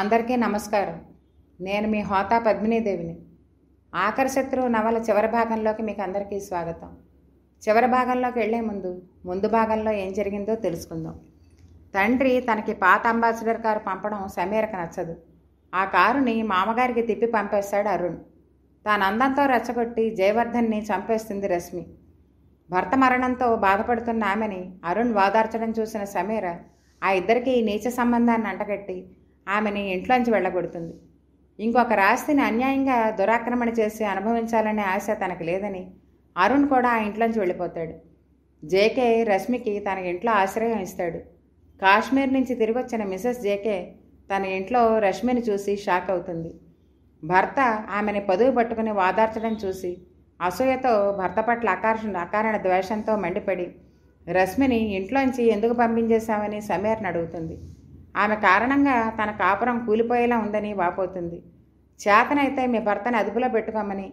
అందరికీ నమస్కారం నేను మీ హోతా పద్మినీదేవిని ఆకర్షత్రు నవల చివరి భాగంలోకి మీకు అందరికీ స్వాగతం చివరి భాగంలోకి వెళ్లే ముందు ముందు భాగంలో ఏం జరిగిందో తెలుసుకుందాం తండ్రి తనకి పాత అంబాసిడర్ కారు పంపడం సమీరకు నచ్చదు ఆ కారుని మామగారికి తిప్పి పంపేస్తాడు అరుణ్ తాను అందంతో రెచ్చగొట్టి జయవర్ధన్ని చంపేస్తుంది రశ్మి భర్త మరణంతో బాధపడుతున్న ఆమెని అరుణ్ వాదార్చడం చూసిన సమీర ఆ ఇద్దరికి నీచ సంబంధాన్ని అంటగట్టి ఆమెని ఇంట్లోంచి వెళ్ళగొడుతుంది ఇంకొక రాశిని అన్యాయంగా దురాక్రమణ చేసి అనుభవించాలనే ఆశ తనకు లేదని అరుణ్ కూడా ఆ ఇంట్లోంచి వెళ్ళిపోతాడు జేకే రష్మికి తన ఇంట్లో ఆశ్రయం ఇస్తాడు కాశ్మీర్ నుంచి తిరిగి వచ్చిన మిస్సెస్ జేకే తన ఇంట్లో రష్మిని చూసి షాక్ అవుతుంది భర్త ఆమెని పదువు పట్టుకుని వాదార్చడం చూసి అసూయతో భర్త పట్ల ఆకర్షణ అకారణ ద్వేషంతో మండిపడి రశ్మిని ఇంట్లోంచి ఎందుకు పంపించేశామని సమీర్ని అడుగుతుంది ఆమె కారణంగా తన కాపురం కూలిపోయేలా ఉందని వాపోతుంది చేతనైతే మీ భర్తను అదుపులో పెట్టుకోమని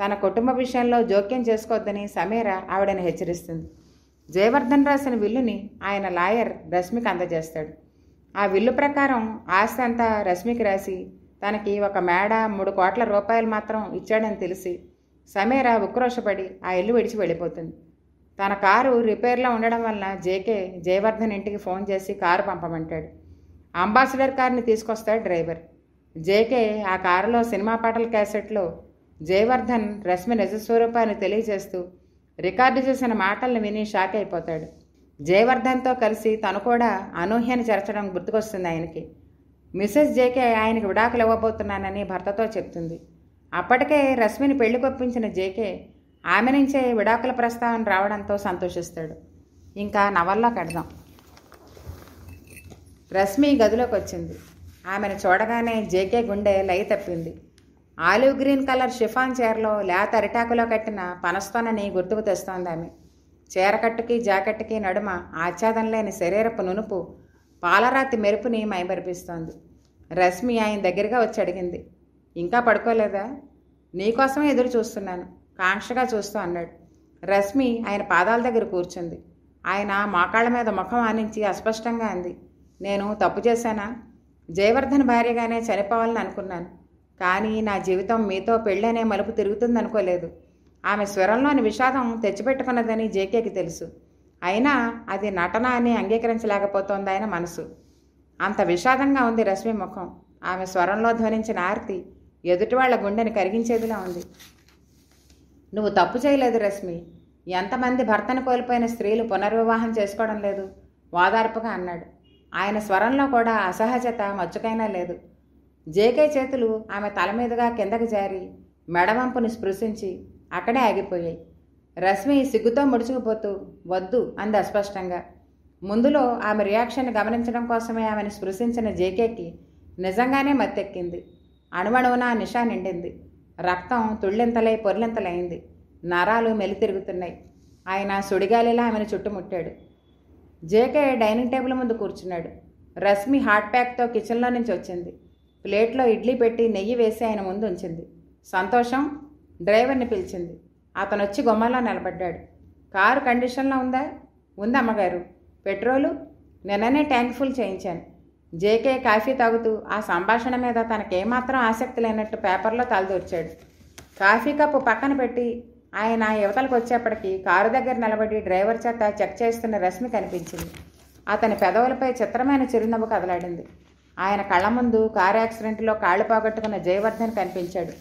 తన కుటుంబ విషయంలో జోక్యం చేసుకోవద్దని సమీర ఆవిడని హెచ్చరిస్తుంది జయవర్ధన్ రాసిన విల్లుని ఆయన లాయర్ రశ్మికి అందజేస్తాడు ఆ విల్లు ప్రకారం ఆస్తి అంతా రశ్మికి రాసి తనకి ఒక మేడ మూడు కోట్ల రూపాయలు మాత్రం ఇచ్చాడని తెలిసి సమీర ఉక్రోషపడి ఆ ఇల్లు విడిచి వెళ్ళిపోతుంది తన కారు రిపేర్లో ఉండడం వల్ల జేకే జయవర్ధన్ ఇంటికి ఫోన్ చేసి కారు పంపమంటాడు అంబాసిడర్ కార్ని తీసుకొస్తాడు డ్రైవర్ జేకే ఆ కారులో సినిమా పాటల క్యాసెట్లో జయవర్ధన్ రశ్మి నిజస్వరూపాన్ని తెలియజేస్తూ రికార్డు చేసిన మాటలను విని షాక్ అయిపోతాడు జయవర్ధన్తో కలిసి తను కూడా అనూహ్యని చేర్చడం గుర్తుకొస్తుంది ఆయనకి మిస్సెస్ జేకే ఆయనకి విడాకులు ఇవ్వబోతున్నానని భర్తతో చెప్తుంది అప్పటికే రశ్మిని పెళ్లి కొప్పించిన జేకే ఆమె నుంచే విడాకుల ప్రస్తావన రావడంతో సంతోషిస్తాడు ఇంకా నవల్లో కడదాం రశ్మి గదిలోకి వచ్చింది ఆమెను చూడగానే జేకే గుండె లై తప్పింది ఆలివ్ గ్రీన్ కలర్ షిఫాన్ చీరలో లేత అరిటాకులో కట్టిన పనస్తోనని గుర్తుకు తెస్తోంది ఆమె చీరకట్టుకి జాకెట్కి నడుమ ఆచ్ఛాదం లేని శరీరపు నునుపు పాలరాతి మెరుపుని మైమరిపిస్తోంది రశ్మి ఆయన దగ్గరగా వచ్చి అడిగింది ఇంకా పడుకోలేదా నీకోసమే ఎదురు చూస్తున్నాను కాంక్షగా చూస్తూ అన్నాడు రశ్మి ఆయన పాదాల దగ్గర కూర్చుంది ఆయన మోకాళ్ళ మీద ముఖం ఆనించి అస్పష్టంగా అంది నేను తప్పు చేశానా జయవర్ధన్ భార్యగానే చనిపోవాలని అనుకున్నాను కానీ నా జీవితం మీతో పెళ్ళనే మలుపు తిరుగుతుందనుకోలేదు ఆమె స్వరంలోని విషాదం తెచ్చిపెట్టుకున్నదని జేకేకి తెలుసు అయినా అది నటన అని అంగీకరించలేకపోతోంది ఆయన మనసు అంత విషాదంగా ఉంది రశ్మి ముఖం ఆమె స్వరంలో ధ్వనించిన ఆర్తి ఎదుటి వాళ్ల గుండెని కరిగించేదిలా ఉంది నువ్వు తప్పు చేయలేదు రశ్మి ఎంతమంది భర్తను కోల్పోయిన స్త్రీలు పునర్వివాహం చేసుకోవడం లేదు వాదార్పుగా అన్నాడు ఆయన స్వరంలో కూడా అసహజత మచ్చుకైనా లేదు జేకే చేతులు ఆమె తల మీదుగా కిందకి జారి మెడవంపుని స్పృశించి అక్కడే ఆగిపోయాయి రశ్మి సిగ్గుతో ముడుచుకుపోతూ వద్దు అంది అస్పష్టంగా ముందులో ఆమె రియాక్షన్ గమనించడం కోసమే ఆమెను స్పృశించిన జేకేకి నిజంగానే మత్తెక్కింది అణువణువున నిషా నిండింది రక్తం తుళ్ళింతలై పొర్లింతలైంది నరాలు మెలితిరుగుతున్నాయి ఆయన సుడిగాలిలా ఆమెను చుట్టుముట్టాడు జేకే డైనింగ్ టేబుల్ ముందు కూర్చున్నాడు రశ్మి హాట్ ప్యాక్తో కిచెన్లో నుంచి వచ్చింది ప్లేట్లో ఇడ్లీ పెట్టి నెయ్యి వేసి ఆయన ముందు ఉంచింది సంతోషం డ్రైవర్ని పిలిచింది అతను వచ్చి గుమ్మలో నిలబడ్డాడు కారు కండిషన్లో ఉందా ఉంది అమ్మగారు పెట్రోలు నిన్ననే ట్యాంక్ ఫుల్ చేయించాను జేకే కాఫీ తాగుతూ ఆ సంభాషణ మీద తనకేమాత్రం ఆసక్తి లేనట్టు పేపర్లో తలదూర్చాడు కాఫీ కప్పు పక్కన పెట్టి ఆయన యువతలకు వచ్చేప్పటికీ కారు దగ్గర నిలబడి డ్రైవర్ చేత చెక్ చేస్తున్న రశ్మి కనిపించింది అతని పెదవులపై చిత్రమైన చిరునవ్వు కదలాడింది ఆయన కళ్ళ ముందు కారు యాక్సిడెంట్లో కాళ్ళు పోగొట్టుకున్న జయవర్ధన్ కనిపించాడు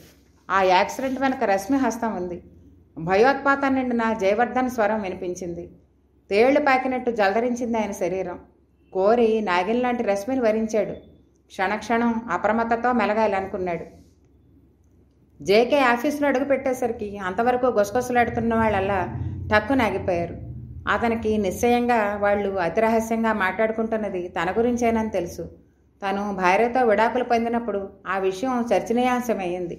ఆ యాక్సిడెంట్ వెనక రశ్మి హస్తం ఉంది భయోత్పాతం నిండిన జయవర్ధన్ స్వరం వినిపించింది తేళ్లు పాకినట్టు జలధరించింది ఆయన శరీరం కోరి నాగిన్ లాంటి రశ్మిని వరించాడు క్షణక్షణం అప్రమత్తతో మెలగాలనుకున్నాడు జేకే ఆఫీసులో అడుగుపెట్టేసరికి అంతవరకు గొసగొసలాడుతున్న వాళ్ళలా టక్కున ఆగిపోయారు అతనికి నిశ్చయంగా వాళ్ళు అతిరహస్యంగా మాట్లాడుకుంటున్నది తన గురించేనని తెలుసు తను భార్యతో విడాకులు పొందినప్పుడు ఆ విషయం చర్చనీయాంశమయ్యింది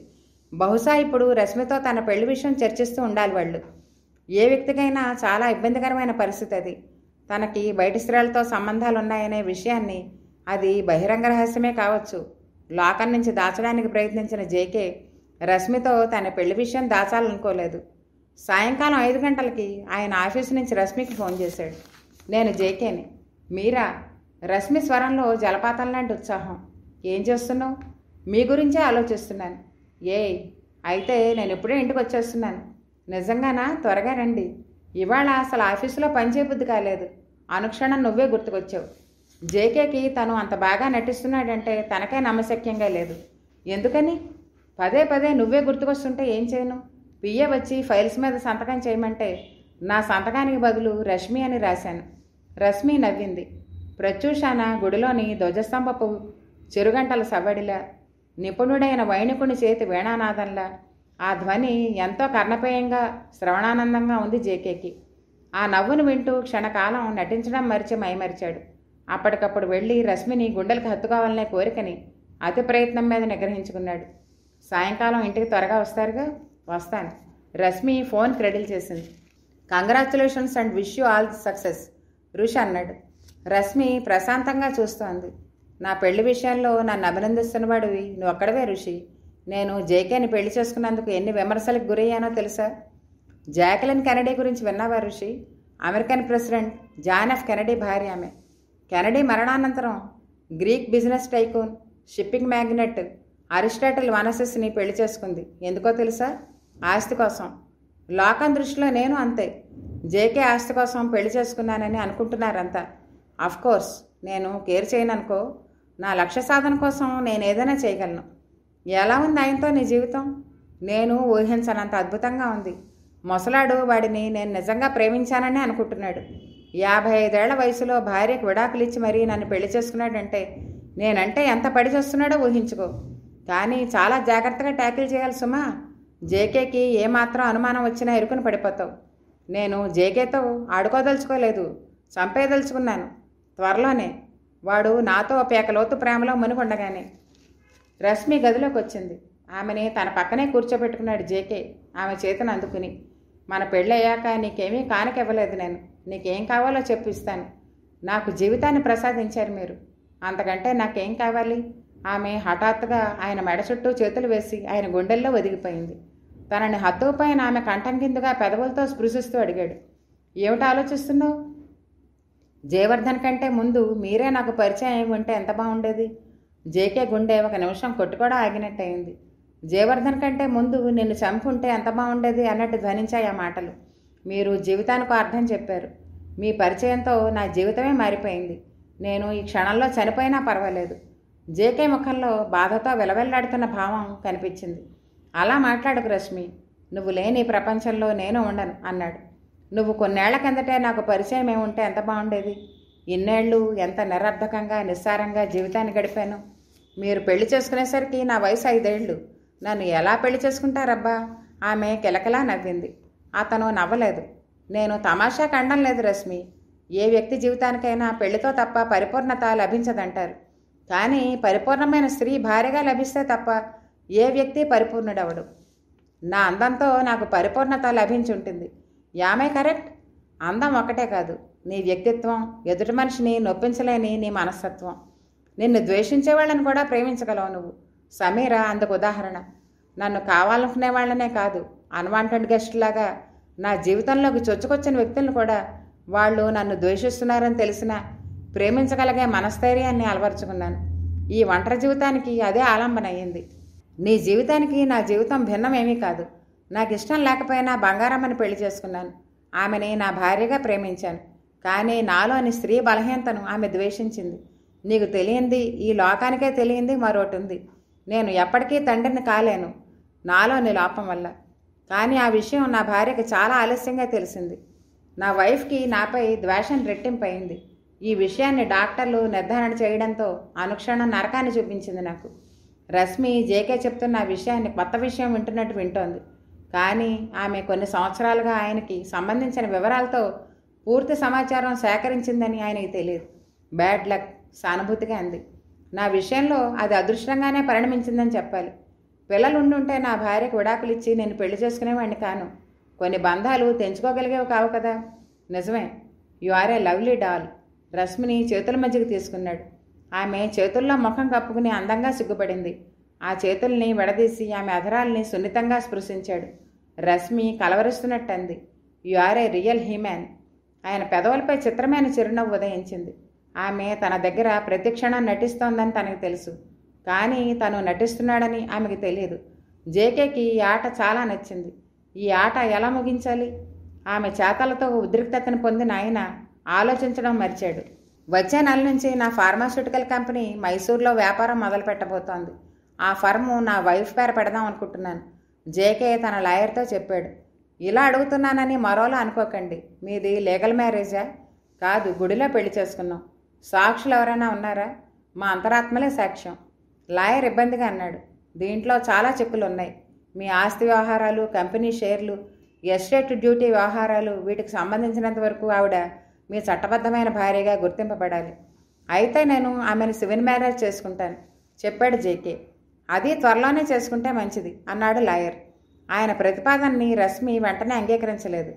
బహుశా ఇప్పుడు రశ్మితో తన పెళ్లి విషయం చర్చిస్తూ ఉండాలి వాళ్ళు ఏ వ్యక్తికైనా చాలా ఇబ్బందికరమైన పరిస్థితి అది తనకి బయటి స్త్రీలతో సంబంధాలు ఉన్నాయనే విషయాన్ని అది బహిరంగ రహస్యమే కావచ్చు లోకం నుంచి దాచడానికి ప్రయత్నించిన జేకే రశ్మితో తన పెళ్లి విషయం దాచాలనుకోలేదు సాయంకాలం ఐదు గంటలకి ఆయన ఆఫీస్ నుంచి రశ్మికి ఫోన్ చేశాడు నేను జేకేని మీరా రశ్మి స్వరంలో జలపాతం లాంటి ఉత్సాహం ఏం చేస్తున్నావు మీ గురించే ఆలోచిస్తున్నాను ఏయ్ అయితే నేను ఇప్పుడే ఇంటికి వచ్చేస్తున్నాను నిజంగానా త్వరగా రండి ఇవాళ అసలు ఆఫీసులో పనిచేయబుద్ధి కాలేదు అనుక్షణం నువ్వే గుర్తుకొచ్చావు జేకేకి తను అంత బాగా నటిస్తున్నాడంటే తనకే నమ్మశక్యంగా లేదు ఎందుకని పదే పదే నువ్వే గుర్తుకొస్తుంటే ఏం చేయను పియ్య వచ్చి ఫైల్స్ మీద సంతకం చేయమంటే నా సంతకానికి బదులు రష్మి అని రాశాను రష్మి నవ్వింది ప్రత్యూషాన గుడిలోని ధ్వజస్తంభపు చెరుగంటల సవ్వడిలా నిపుణుడైన వైణికుని చేతి వేణానాదంలా ఆ ధ్వని ఎంతో కర్ణపేయంగా శ్రవణానందంగా ఉంది జేకేకి ఆ నవ్వును వింటూ క్షణకాలం నటించడం మరిచి మైమరిచాడు అప్పటికప్పుడు వెళ్ళి రశ్మిని గుండెలకు హత్తుకోవాలనే కోరికని అతి ప్రయత్నం మీద నిగ్రహించుకున్నాడు సాయంకాలం ఇంటికి త్వరగా వస్తారుగా వస్తాను రశ్మి ఫోన్ క్రెడిల్ చేసింది congratulations and wish you all success Rushi అన్నాడు రశ్మి ప్రశాంతంగా చూస్తోంది నా పెళ్లి విషయంలో నన్ను అభినందిస్తున్నవాడివి నువ్వు ఒక్కడవే ఋషి నేను జేకేని పెళ్లి చేసుకున్నందుకు ఎన్ని విమర్శలకు గురయ్యానో తెలుసా జాకలిన్ కెనడీ గురించి విన్నావా Rushi American president John F Kennedy భార్య ఆమె కెనడీ మరణానంతరం Greek business tycoon shipping magnate Aristotle వనసస్ని పెళ్లి చేసుకుంది ఎందుకో తెలుసా ఆస్తి కోసం లోకం దృష్టిలో నేను అంతే జేకే ఆస్తి కోసం పెళ్లి చేసుకున్నానని అనుకుంటున్నారంతా కోర్స్ నేను కేర్ చేయననుకో నా లక్ష్య సాధన కోసం నేను ఏదైనా చేయగలను ఎలా ఉంది ఆయనతో నీ జీవితం నేను ఊహించనంత అద్భుతంగా ఉంది మొసలాడు వాడిని నేను నిజంగా ప్రేమించానని అనుకుంటున్నాడు యాభై ఐదేళ్ల వయసులో భార్యకు విడాకులిచ్చి మరీ నన్ను పెళ్లి చేసుకున్నాడంటే నేనంటే ఎంత పడి చేస్తున్నాడో ఊహించుకో కానీ చాలా జాగ్రత్తగా ట్యాకిల్ చేయాలి సుమా జేకేకి ఏమాత్రం అనుమానం వచ్చినా ఇరుకుని పడిపోతావు నేను జేకేతో ఆడుకోదలుచుకోలేదు చంపేదలుచుకున్నాను త్వరలోనే వాడు నాతో పేక లోతు ప్రేమలో మునుగుండగానే రశ్మి గదిలోకి వచ్చింది ఆమెని తన పక్కనే కూర్చోబెట్టుకున్నాడు జేకే ఆమె చేతిని అందుకుని మన పెళ్ళయ్యాక నీకేమీ ఇవ్వలేదు నేను నీకేం కావాలో చెప్పిస్తాను నాకు జీవితాన్ని ప్రసాదించారు మీరు అంతకంటే నాకేం కావాలి ఆమె హఠాత్తుగా ఆయన మెడ చుట్టూ చేతులు వేసి ఆయన గుండెల్లో ఒదిగిపోయింది తనని హత్తుకుపోయిన ఆమె కంఠం కిందుగా పెదవులతో స్పృశిస్తూ అడిగాడు ఏమిటి ఆలోచిస్తున్నావు జయవర్ధన్ కంటే ముందు మీరే నాకు పరిచయం అయి ఉంటే ఎంత బాగుండేది జేకే గుండె ఒక నిమిషం కొట్టుకోవడం ఆగినట్టయింది జయవర్ధన్ కంటే ముందు నిన్ను చంపుంటే ఎంత బాగుండేది అన్నట్టు ధ్వనించాయి ఆ మాటలు మీరు జీవితానికి అర్థం చెప్పారు మీ పరిచయంతో నా జీవితమే మారిపోయింది నేను ఈ క్షణంలో చనిపోయినా పర్వాలేదు జేకే ముఖంలో బాధతో వెలవెల్లాడుతున్న భావం కనిపించింది అలా మాట్లాడుకు రశ్మి నువ్వు లేని ప్రపంచంలో నేను ఉండను అన్నాడు నువ్వు కొన్నేళ్ల కిందటే నాకు పరిచయం ఏముంటే ఎంత బాగుండేది ఇన్నేళ్ళు ఎంత నిరర్ధకంగా నిస్సారంగా జీవితాన్ని గడిపాను మీరు పెళ్లి చేసుకునేసరికి నా వయసు ఐదేళ్ళు నన్ను ఎలా పెళ్లి చేసుకుంటారబ్బా ఆమె కిలకలా నవ్వింది అతను నవ్వలేదు నేను తమాషా కండం లేదు రశ్మి ఏ వ్యక్తి జీవితానికైనా పెళ్లితో తప్ప పరిపూర్ణత లభించదంటారు కానీ పరిపూర్ణమైన స్త్రీ భార్యగా లభిస్తే తప్ప ఏ వ్యక్తి పరిపూర్ణుడవడు నా అందంతో నాకు పరిపూర్ణత లభించుంటుంది యామే కరెక్ట్ అందం ఒకటే కాదు నీ వ్యక్తిత్వం ఎదుటి మనిషిని నొప్పించలేని నీ మనస్తత్వం నిన్ను ద్వేషించే వాళ్ళని కూడా ప్రేమించగలవు నువ్వు సమీర అందుకు ఉదాహరణ నన్ను కావాలనుకునే వాళ్ళనే కాదు అన్వాంటెడ్ గెస్ట్ లాగా నా జీవితంలోకి చొచ్చుకొచ్చిన వ్యక్తులను కూడా వాళ్ళు నన్ను ద్వేషిస్తున్నారని తెలిసినా ప్రేమించగలిగే మనస్థైర్యాన్ని అలవరుచుకున్నాను ఈ ఒంటరి జీవితానికి అదే ఆలంబన అయ్యింది నీ జీవితానికి నా జీవితం భిన్నమేమీ కాదు నాకు ఇష్టం లేకపోయినా బంగారమ్మని పెళ్లి చేసుకున్నాను ఆమెని నా భార్యగా ప్రేమించాను కానీ నాలోని స్త్రీ బలహీనతను ఆమె ద్వేషించింది నీకు తెలియంది ఈ లోకానికే తెలియంది మరొకటి ఉంది నేను ఎప్పటికీ తండ్రిని కాలేను నాలోని లోపం వల్ల కానీ ఆ విషయం నా భార్యకి చాలా ఆలస్యంగా తెలిసింది నా వైఫ్కి నాపై ద్వేషం అయింది ఈ విషయాన్ని డాక్టర్లు నిర్ధారణ చేయడంతో అనుక్షణం నరకాన్ని చూపించింది నాకు రశ్మి జేకే చెప్తున్న విషయాన్ని కొత్త విషయం వింటున్నట్టు వింటోంది కానీ ఆమె కొన్ని సంవత్సరాలుగా ఆయనకి సంబంధించిన వివరాలతో పూర్తి సమాచారం సేకరించిందని ఆయనకి తెలియదు బ్యాడ్ లక్ సానుభూతిగా అంది నా విషయంలో అది అదృష్టంగానే పరిణమించిందని చెప్పాలి పిల్లలు ఉండుంటే నా భార్యకు విడాకులు ఇచ్చి నేను పెళ్లి చేసుకునేవాడిని కాను కొన్ని బంధాలు తెంచుకోగలిగేవి కావు కదా నిజమే you are a lovely doll రశ్మిని చేతుల మధ్యకు తీసుకున్నాడు ఆమె చేతుల్లో ముఖం కప్పుకుని అందంగా సిగ్గుపడింది ఆ చేతుల్ని విడదీసి ఆమె అధరాల్ని సున్నితంగా స్పృశించాడు రశ్మి కలవరిస్తున్నట్టంది you are a real human ఆయన పెదవులపై చిత్రమైన చిరునవ్వు ఉదయించింది ఆమె తన దగ్గర ప్రతిక్షణం నటిస్తోందని తనకు తెలుసు కానీ తను నటిస్తున్నాడని ఆమెకు తెలియదు జేకేకి ఈ ఆట చాలా నచ్చింది ఈ ఆట ఎలా ముగించాలి ఆమె చేతలతో ఉద్రిక్తతను పొందిన ఆయన ఆలోచించడం మరిచాడు వచ్చే నెల నుంచి నా ఫార్మాస్యూటికల్ కంపెనీ మైసూర్లో వ్యాపారం మొదలు పెట్టబోతోంది ఆ ఫర్ము నా వైఫ్ పేర పెడదాం అనుకుంటున్నాను జేకే తన లాయర్తో చెప్పాడు ఇలా అడుగుతున్నానని మరోలా అనుకోకండి మీది లీగల్ మ్యారేజా కాదు గుడిలో పెళ్లి చేసుకున్నాం సాక్షులు ఎవరైనా ఉన్నారా మా అంతరాత్మలే సాక్ష్యం లాయర్ ఇబ్బందిగా అన్నాడు దీంట్లో చాలా చెప్పులు ఉన్నాయి మీ ఆస్తి వ్యవహారాలు కంపెనీ షేర్లు ఎస్టేట్ డ్యూటీ వ్యవహారాలు వీటికి సంబంధించినంత వరకు ఆవిడ మీ చట్టబద్ధమైన భార్యగా గుర్తింపబడాలి అయితే నేను ఆమెను సివిల్ మ్యారేజ్ చేసుకుంటాను చెప్పాడు జేకే అది త్వరలోనే చేసుకుంటే మంచిది అన్నాడు లాయర్ ఆయన ప్రతిపాదనని రశ్మి వెంటనే అంగీకరించలేదు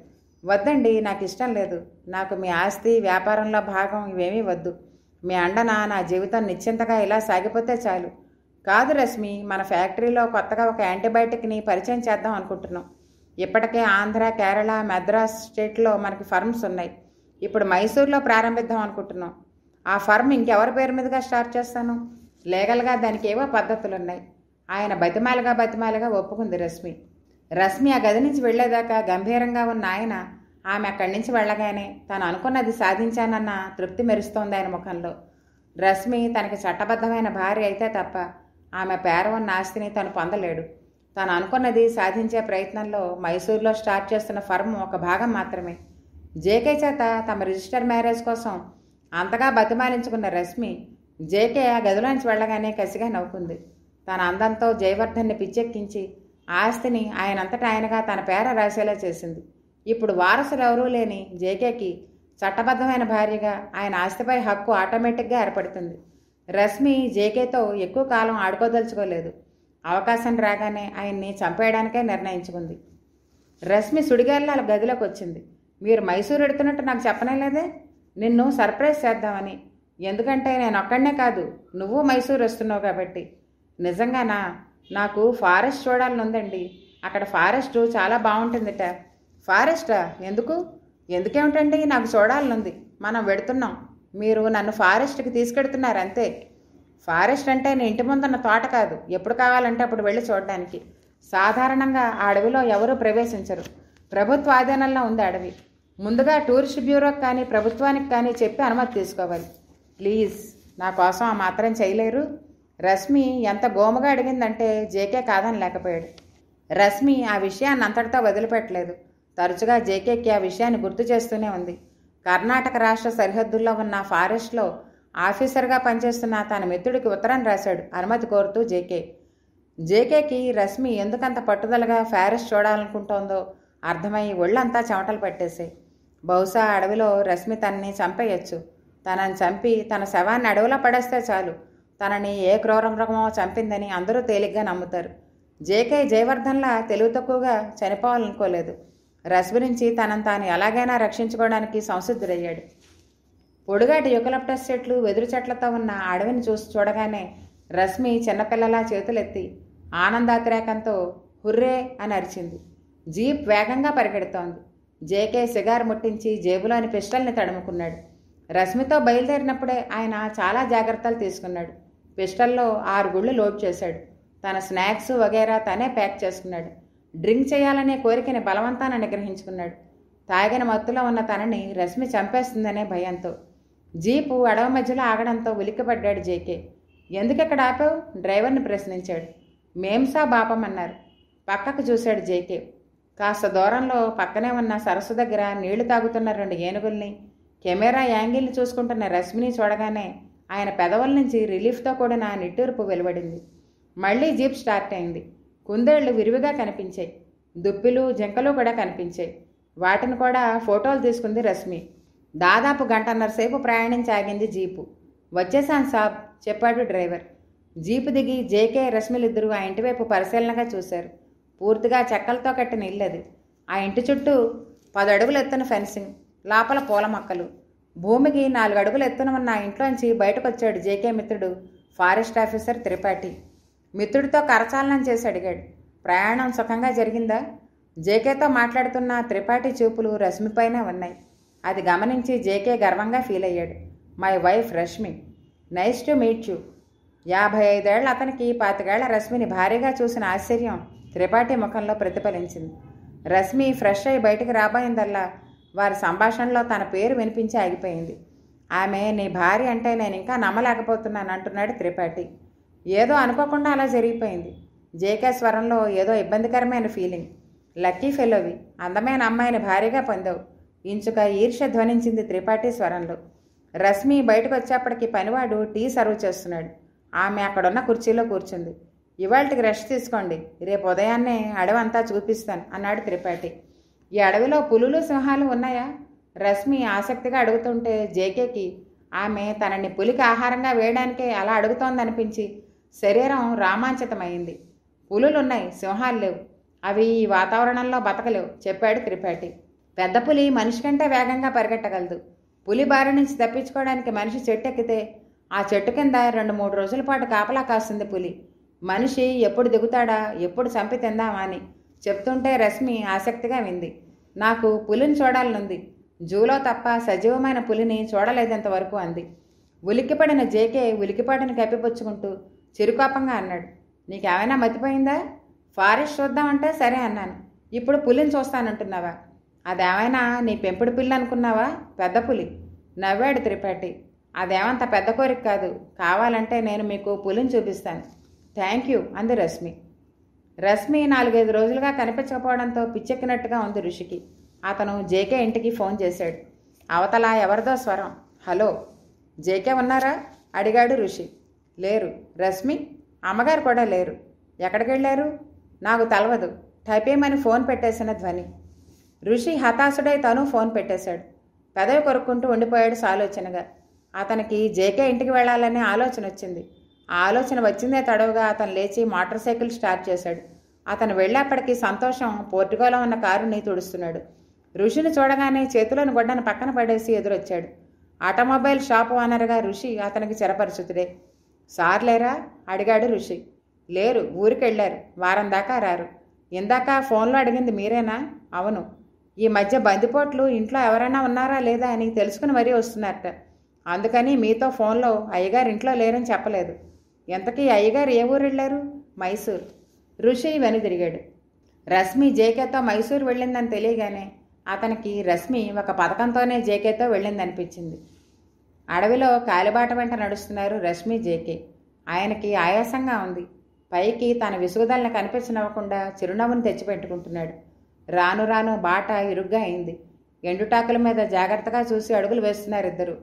వద్దండి నాకు ఇష్టం లేదు నాకు మీ ఆస్తి వ్యాపారంలో భాగం ఇవేమీ వద్దు మీ అండన నా జీవితం నిశ్చింతగా ఇలా సాగిపోతే చాలు కాదు రశ్మి మన ఫ్యాక్టరీలో కొత్తగా ఒక యాంటీబయాటిక్ని పరిచయం చేద్దాం అనుకుంటున్నాం ఇప్పటికే ఆంధ్ర కేరళ మద్రాస్ స్టేట్లో మనకి ఫర్మ్స్ ఉన్నాయి ఇప్పుడు మైసూర్లో ప్రారంభిద్దాం అనుకుంటున్నాం ఆ ఫర్మ్ ఇంకెవరి పేరు మీదుగా స్టార్ట్ చేస్తాను లీగల్గా దానికి ఏవో పద్ధతులు ఉన్నాయి ఆయన బతిమాలుగా బతిమాలుగా ఒప్పుకుంది రశ్మి రశ్మి ఆ గది నుంచి వెళ్లేదాకా గంభీరంగా ఉన్న ఆయన ఆమె అక్కడి నుంచి వెళ్ళగానే తాను అనుకున్నది సాధించానన్న తృప్తి మెరుస్తోంది ఆయన ముఖంలో రశ్మి తనకి చట్టబద్ధమైన భార్య అయితే తప్ప ఆమె పేర ఉన్న ఆస్తిని తను పొందలేడు తాను అనుకున్నది సాధించే ప్రయత్నంలో మైసూర్లో స్టార్ట్ చేస్తున్న ఫర్మ్ ఒక భాగం మాత్రమే జేకే చేత తమ రిజిస్టర్ మ్యారేజ్ కోసం అంతగా బతిమాలించుకున్న రశ్మి జేకే ఆ గదిలోంచి వెళ్ళగానే కసిగా నవ్వుకుంది తన అందంతో జయవర్ధన్ని పిచ్చెక్కించి ఆస్తిని ఆయనంతటా ఆయనగా తన పేర రాసేలా చేసింది ఇప్పుడు ఎవరూ లేని జేకేకి చట్టబద్ధమైన భార్యగా ఆయన ఆస్తిపై హక్కు ఆటోమేటిక్గా ఏర్పడుతుంది రశ్మి జేకేతో ఎక్కువ కాలం ఆడుకోదలుచుకోలేదు అవకాశం రాగానే ఆయన్ని చంపేయడానికే నిర్ణయించుకుంది రశ్మి సుడిగాళ్ళ గదిలోకి వచ్చింది మీరు మైసూరు ఎడుతున్నట్టు నాకు చెప్పనే లేదే నిన్ను సర్ప్రైజ్ చేద్దామని ఎందుకంటే నేను ఒక్కడనే కాదు నువ్వు మైసూరు వస్తున్నావు కాబట్టి నిజంగానా నాకు ఫారెస్ట్ చూడాలని ఉందండి అక్కడ ఫారెస్ట్ చాలా బాగుంటుందిట ఫారెస్టా ఎందుకు ఎందుకేమిటండి నాకు ఉంది మనం వెడుతున్నాం మీరు నన్ను ఫారెస్ట్కి తీసుకెడుతున్నారు అంతే ఫారెస్ట్ అంటే నీ ఇంటి ముందున్న తోట కాదు ఎప్పుడు కావాలంటే అప్పుడు వెళ్ళి చూడడానికి సాధారణంగా ఆ అడవిలో ఎవరూ ప్రవేశించరు ప్రభుత్వ ఆధీనంలో ఉంది అడవి ముందుగా టూరిస్ట్ బ్యూరోకి కానీ ప్రభుత్వానికి కానీ చెప్పి అనుమతి తీసుకోవాలి ప్లీజ్ నా కోసం ఆ మాత్రం చేయలేరు రశ్మి ఎంత గోమగా అడిగిందంటే జేకే కాదని లేకపోయాడు రశ్మి ఆ విషయాన్ని అంతటితో వదిలిపెట్టలేదు తరచుగా జేకేకి ఆ విషయాన్ని గుర్తు చేస్తూనే ఉంది కర్ణాటక రాష్ట్ర సరిహద్దుల్లో ఉన్న ఫారెస్ట్లో ఆఫీసర్గా పనిచేస్తున్న తన మిత్రుడికి ఉత్తరం రాశాడు అనుమతి కోరుతూ జేకే జేకేకి రశ్మి ఎందుకంత పట్టుదలగా ఫారెస్ట్ చూడాలనుకుంటోందో అర్థమై ఒళ్ళంతా చెమటలు పట్టేశాయి బహుశా అడవిలో రశ్మి తనని చంపేయచ్చు తనని చంపి తన శవాన్ని అడవిలో పడేస్తే చాలు తనని ఏ మృగమో చంపిందని అందరూ తేలిగ్గా నమ్ముతారు జేకే జయవర్ధన్లా తెలివి తక్కువగా చనిపోవాలనుకోలేదు రశ్మి నుంచి తనని తాను ఎలాగైనా రక్షించుకోవడానికి సంసిద్ధుడయ్యాడు పొడుగాటి యుకలప్టస్ చెట్లు వెదురు చెట్లతో ఉన్న అడవిని చూసి చూడగానే రశ్మి చిన్నపిల్లలా చేతులెత్తి ఆనందాతిరేకంతో హుర్రే అని అరిచింది జీప్ వేగంగా పరిగెడుతోంది జేకే సిగార్ ముట్టించి జేబులోని పిస్టల్ని తడుముకున్నాడు రశ్మితో బయలుదేరినప్పుడే ఆయన చాలా జాగ్రత్తలు తీసుకున్నాడు పిస్టల్లో ఆరు గుళ్ళు లోడ్ చేశాడు తన స్నాక్స్ వగేరా తనే ప్యాక్ చేసుకున్నాడు డ్రింక్ చేయాలనే కోరికని బలవంతాన నిగ్రహించుకున్నాడు తాగిన మత్తులో ఉన్న తనని రశ్మి చంపేస్తుందనే భయంతో జీపు అడవి మధ్యలో ఆగడంతో ఉలిక్కిపడ్డాడు జేకే ఎందుకెక్కడ ఆపావు డ్రైవర్ని ప్రశ్నించాడు మేంసా బాపమన్నారు పక్కకు చూశాడు జేకే కాస్త దూరంలో పక్కనే ఉన్న సరస్సు దగ్గర నీళ్లు తాగుతున్న రెండు ఏనుగుల్ని కెమెరా యాంగిల్ని చూసుకుంటున్న రశ్మిని చూడగానే ఆయన పెదవుల నుంచి రిలీఫ్తో కూడిన నిట్టూర్పు వెలువడింది మళ్లీ జీప్ స్టార్ట్ అయింది కుందేళ్లు విరివిగా కనిపించాయి దుప్పిలు జింకలు కూడా కనిపించాయి వాటిని కూడా ఫోటోలు తీసుకుంది రశ్మి దాదాపు గంటన్నరసేపు ప్రయాణం సాగింది జీపు వచ్చేసాను సాబ్ చెప్పాడు డ్రైవర్ జీపు దిగి జేకే రశ్మిలిద్దరూ ఆ ఇంటివైపు పరిశీలనగా చూశారు పూర్తిగా చెక్కలతో కట్టిన ఇల్లు అది ఆ ఇంటి చుట్టూ పది అడుగులు ఎత్తున ఫెన్సింగ్ లోపల పూల మొక్కలు భూమికి నాలుగు అడుగులు ఎత్తున ఉన్న ఇంట్లోంచి బయటకు వచ్చాడు జేకే మిత్రుడు ఫారెస్ట్ ఆఫీసర్ త్రిపాఠి మిత్రుడితో కరచాలనం చేసి అడిగాడు ప్రయాణం సుఖంగా జరిగిందా జేకేతో మాట్లాడుతున్న త్రిపాఠి చూపులు రశ్మిపైనే ఉన్నాయి అది గమనించి జేకే గర్వంగా ఫీల్ అయ్యాడు my wife Rashmi nice to meet you యాభై ఐదేళ్ల అతనికి పాతికేళ్ల రశ్మిని భారీగా చూసిన ఆశ్చర్యం త్రిపాఠి ముఖంలో ప్రతిఫలించింది రశ్మి ఫ్రెష్ అయి బయటకు రాబోయిందల్లా వారి సంభాషణలో తన పేరు వినిపించి ఆగిపోయింది ఆమె నీ భార్య అంటే నేను ఇంకా నమ్మలేకపోతున్నాను అంటున్నాడు త్రిపాఠి ఏదో అనుకోకుండా అలా జరిగిపోయింది జేకే స్వరంలో ఏదో ఇబ్బందికరమైన ఫీలింగ్ లక్కీ ఫెలోవి అందమైన అమ్మాయిని భారీగా పొందావు ఇంచుక ఈర్ష్య ధ్వనించింది త్రిపాఠి స్వరంలో రశ్మి బయటకు వచ్చేప్పటికి పనివాడు టీ సర్వ్ చేస్తున్నాడు ఆమె అక్కడున్న కుర్చీలో కూర్చుంది ఇవాళకి రెస్ట్ తీసుకోండి రేపు ఉదయాన్నే అడవి అంతా చూపిస్తాను అన్నాడు త్రిపాఠి ఈ అడవిలో పులులు సింహాలు ఉన్నాయా రశ్మి ఆసక్తిగా అడుగుతుంటే జేకేకి ఆమె తనని పులికి ఆహారంగా వేయడానికే అలా అడుగుతోందనిపించి శరీరం రామాంచితమైంది పులులున్నాయి సింహాలు లేవు అవి ఈ వాతావరణంలో బతకలేవు చెప్పాడు త్రిపాఠి పెద్ద పులి మనిషి కంటే వేగంగా పరిగెట్టగలదు పులి బారి నుంచి తప్పించుకోవడానికి మనిషి చెట్టు ఎక్కితే ఆ చెట్టు కింద రెండు మూడు రోజుల పాటు కాపలా కాస్తుంది పులి మనిషి ఎప్పుడు దిగుతాడా ఎప్పుడు చంపి తిందామా అని చెప్తుంటే రశ్మి ఆసక్తిగా వింది నాకు పులిని చూడాలనుంది జూలో తప్ప సజీవమైన పులిని చూడలేదంతవరకు అంది ఉలిక్కిపడిన జేకే ఉలికిపాటిని కప్పిపుచ్చుకుంటూ చిరుకోపంగా అన్నాడు నీకేమైనా మతిపోయిందా ఫారెస్ట్ చూద్దామంటే సరే అన్నాను ఇప్పుడు పులిని చూస్తానంటున్నావా అదేమైనా నీ పెంపుడు పిల్లి అనుకున్నావా పెద్ద పులి నవ్వాడు త్రిపాఠి అదేమంత పెద్ద కోరిక కాదు కావాలంటే నేను మీకు పులిని చూపిస్తాను థ్యాంక్ యూ అంది రశ్మి రశ్మి నాలుగైదు రోజులుగా కనిపించకపోవడంతో పిచ్చెక్కినట్టుగా ఉంది ఋషికి అతను జేకే ఇంటికి ఫోన్ చేశాడు అవతల ఎవరిదో స్వరం హలో జేకే ఉన్నారా అడిగాడు ఋషి లేరు రశ్మి అమ్మగారు కూడా లేరు ఎక్కడికి వెళ్ళారు నాకు తలవదు టైపేయమని ఫోన్ పెట్టేసిన ధ్వని ఋషి హతాశుడై తను ఫోన్ పెట్టేశాడు పెదవి కొరుక్కుంటూ ఉండిపోయాడు సాలోచనగా అతనికి జేకే ఇంటికి వెళ్ళాలనే ఆలోచన వచ్చింది ఆలోచన వచ్చిందే తడవుగా అతను లేచి మోటార్ సైకిల్ స్టార్ట్ చేశాడు అతను వెళ్ళేప్పటికి సంతోషం పోర్టుగోలో ఉన్న కారుని తుడుస్తున్నాడు ఋషిని చూడగానే చేతులను గొడ్డను పక్కన పడేసి ఎదురొచ్చాడు ఆటోమొబైల్ షాప్ ఓనర్గా ఋషి అతనికి చిరపరిచితుడే సార్ లేరా అడిగాడు ఋషి లేరు ఊరికెళ్ళారు వారం దాకా రారు ఇందాక ఫోన్లో అడిగింది మీరేనా అవును ఈ మధ్య బందిపోట్లు ఇంట్లో ఎవరైనా ఉన్నారా లేదా అని తెలుసుకుని మరీ వస్తున్నారట అందుకని మీతో ఫోన్లో అయ్యగారు ఇంట్లో లేరని చెప్పలేదు ఎంతకీ అయ్యగారు ఏ ఊరు వెళ్ళారు మైసూర్ ఋషి వెనుదిరిగాడు తిరిగాడు రశ్మి జేకేతో మైసూర్ వెళ్ళిందని తెలియగానే అతనికి రశ్మి ఒక పథకంతోనే జేకేతో వెళ్ళిందనిపించింది అడవిలో కాలిబాట వెంట నడుస్తున్నారు రశ్మి జేకే ఆయనకి ఆయాసంగా ఉంది పైకి తన విసుగుదలను కనిపించనివ్వకుండా చిరునవ్వును తెచ్చిపెట్టుకుంటున్నాడు రాను రాను బాట ఇరుగ్గా అయింది ఎండుటాకుల మీద జాగ్రత్తగా చూసి అడుగులు వేస్తున్నారు ఇద్దరు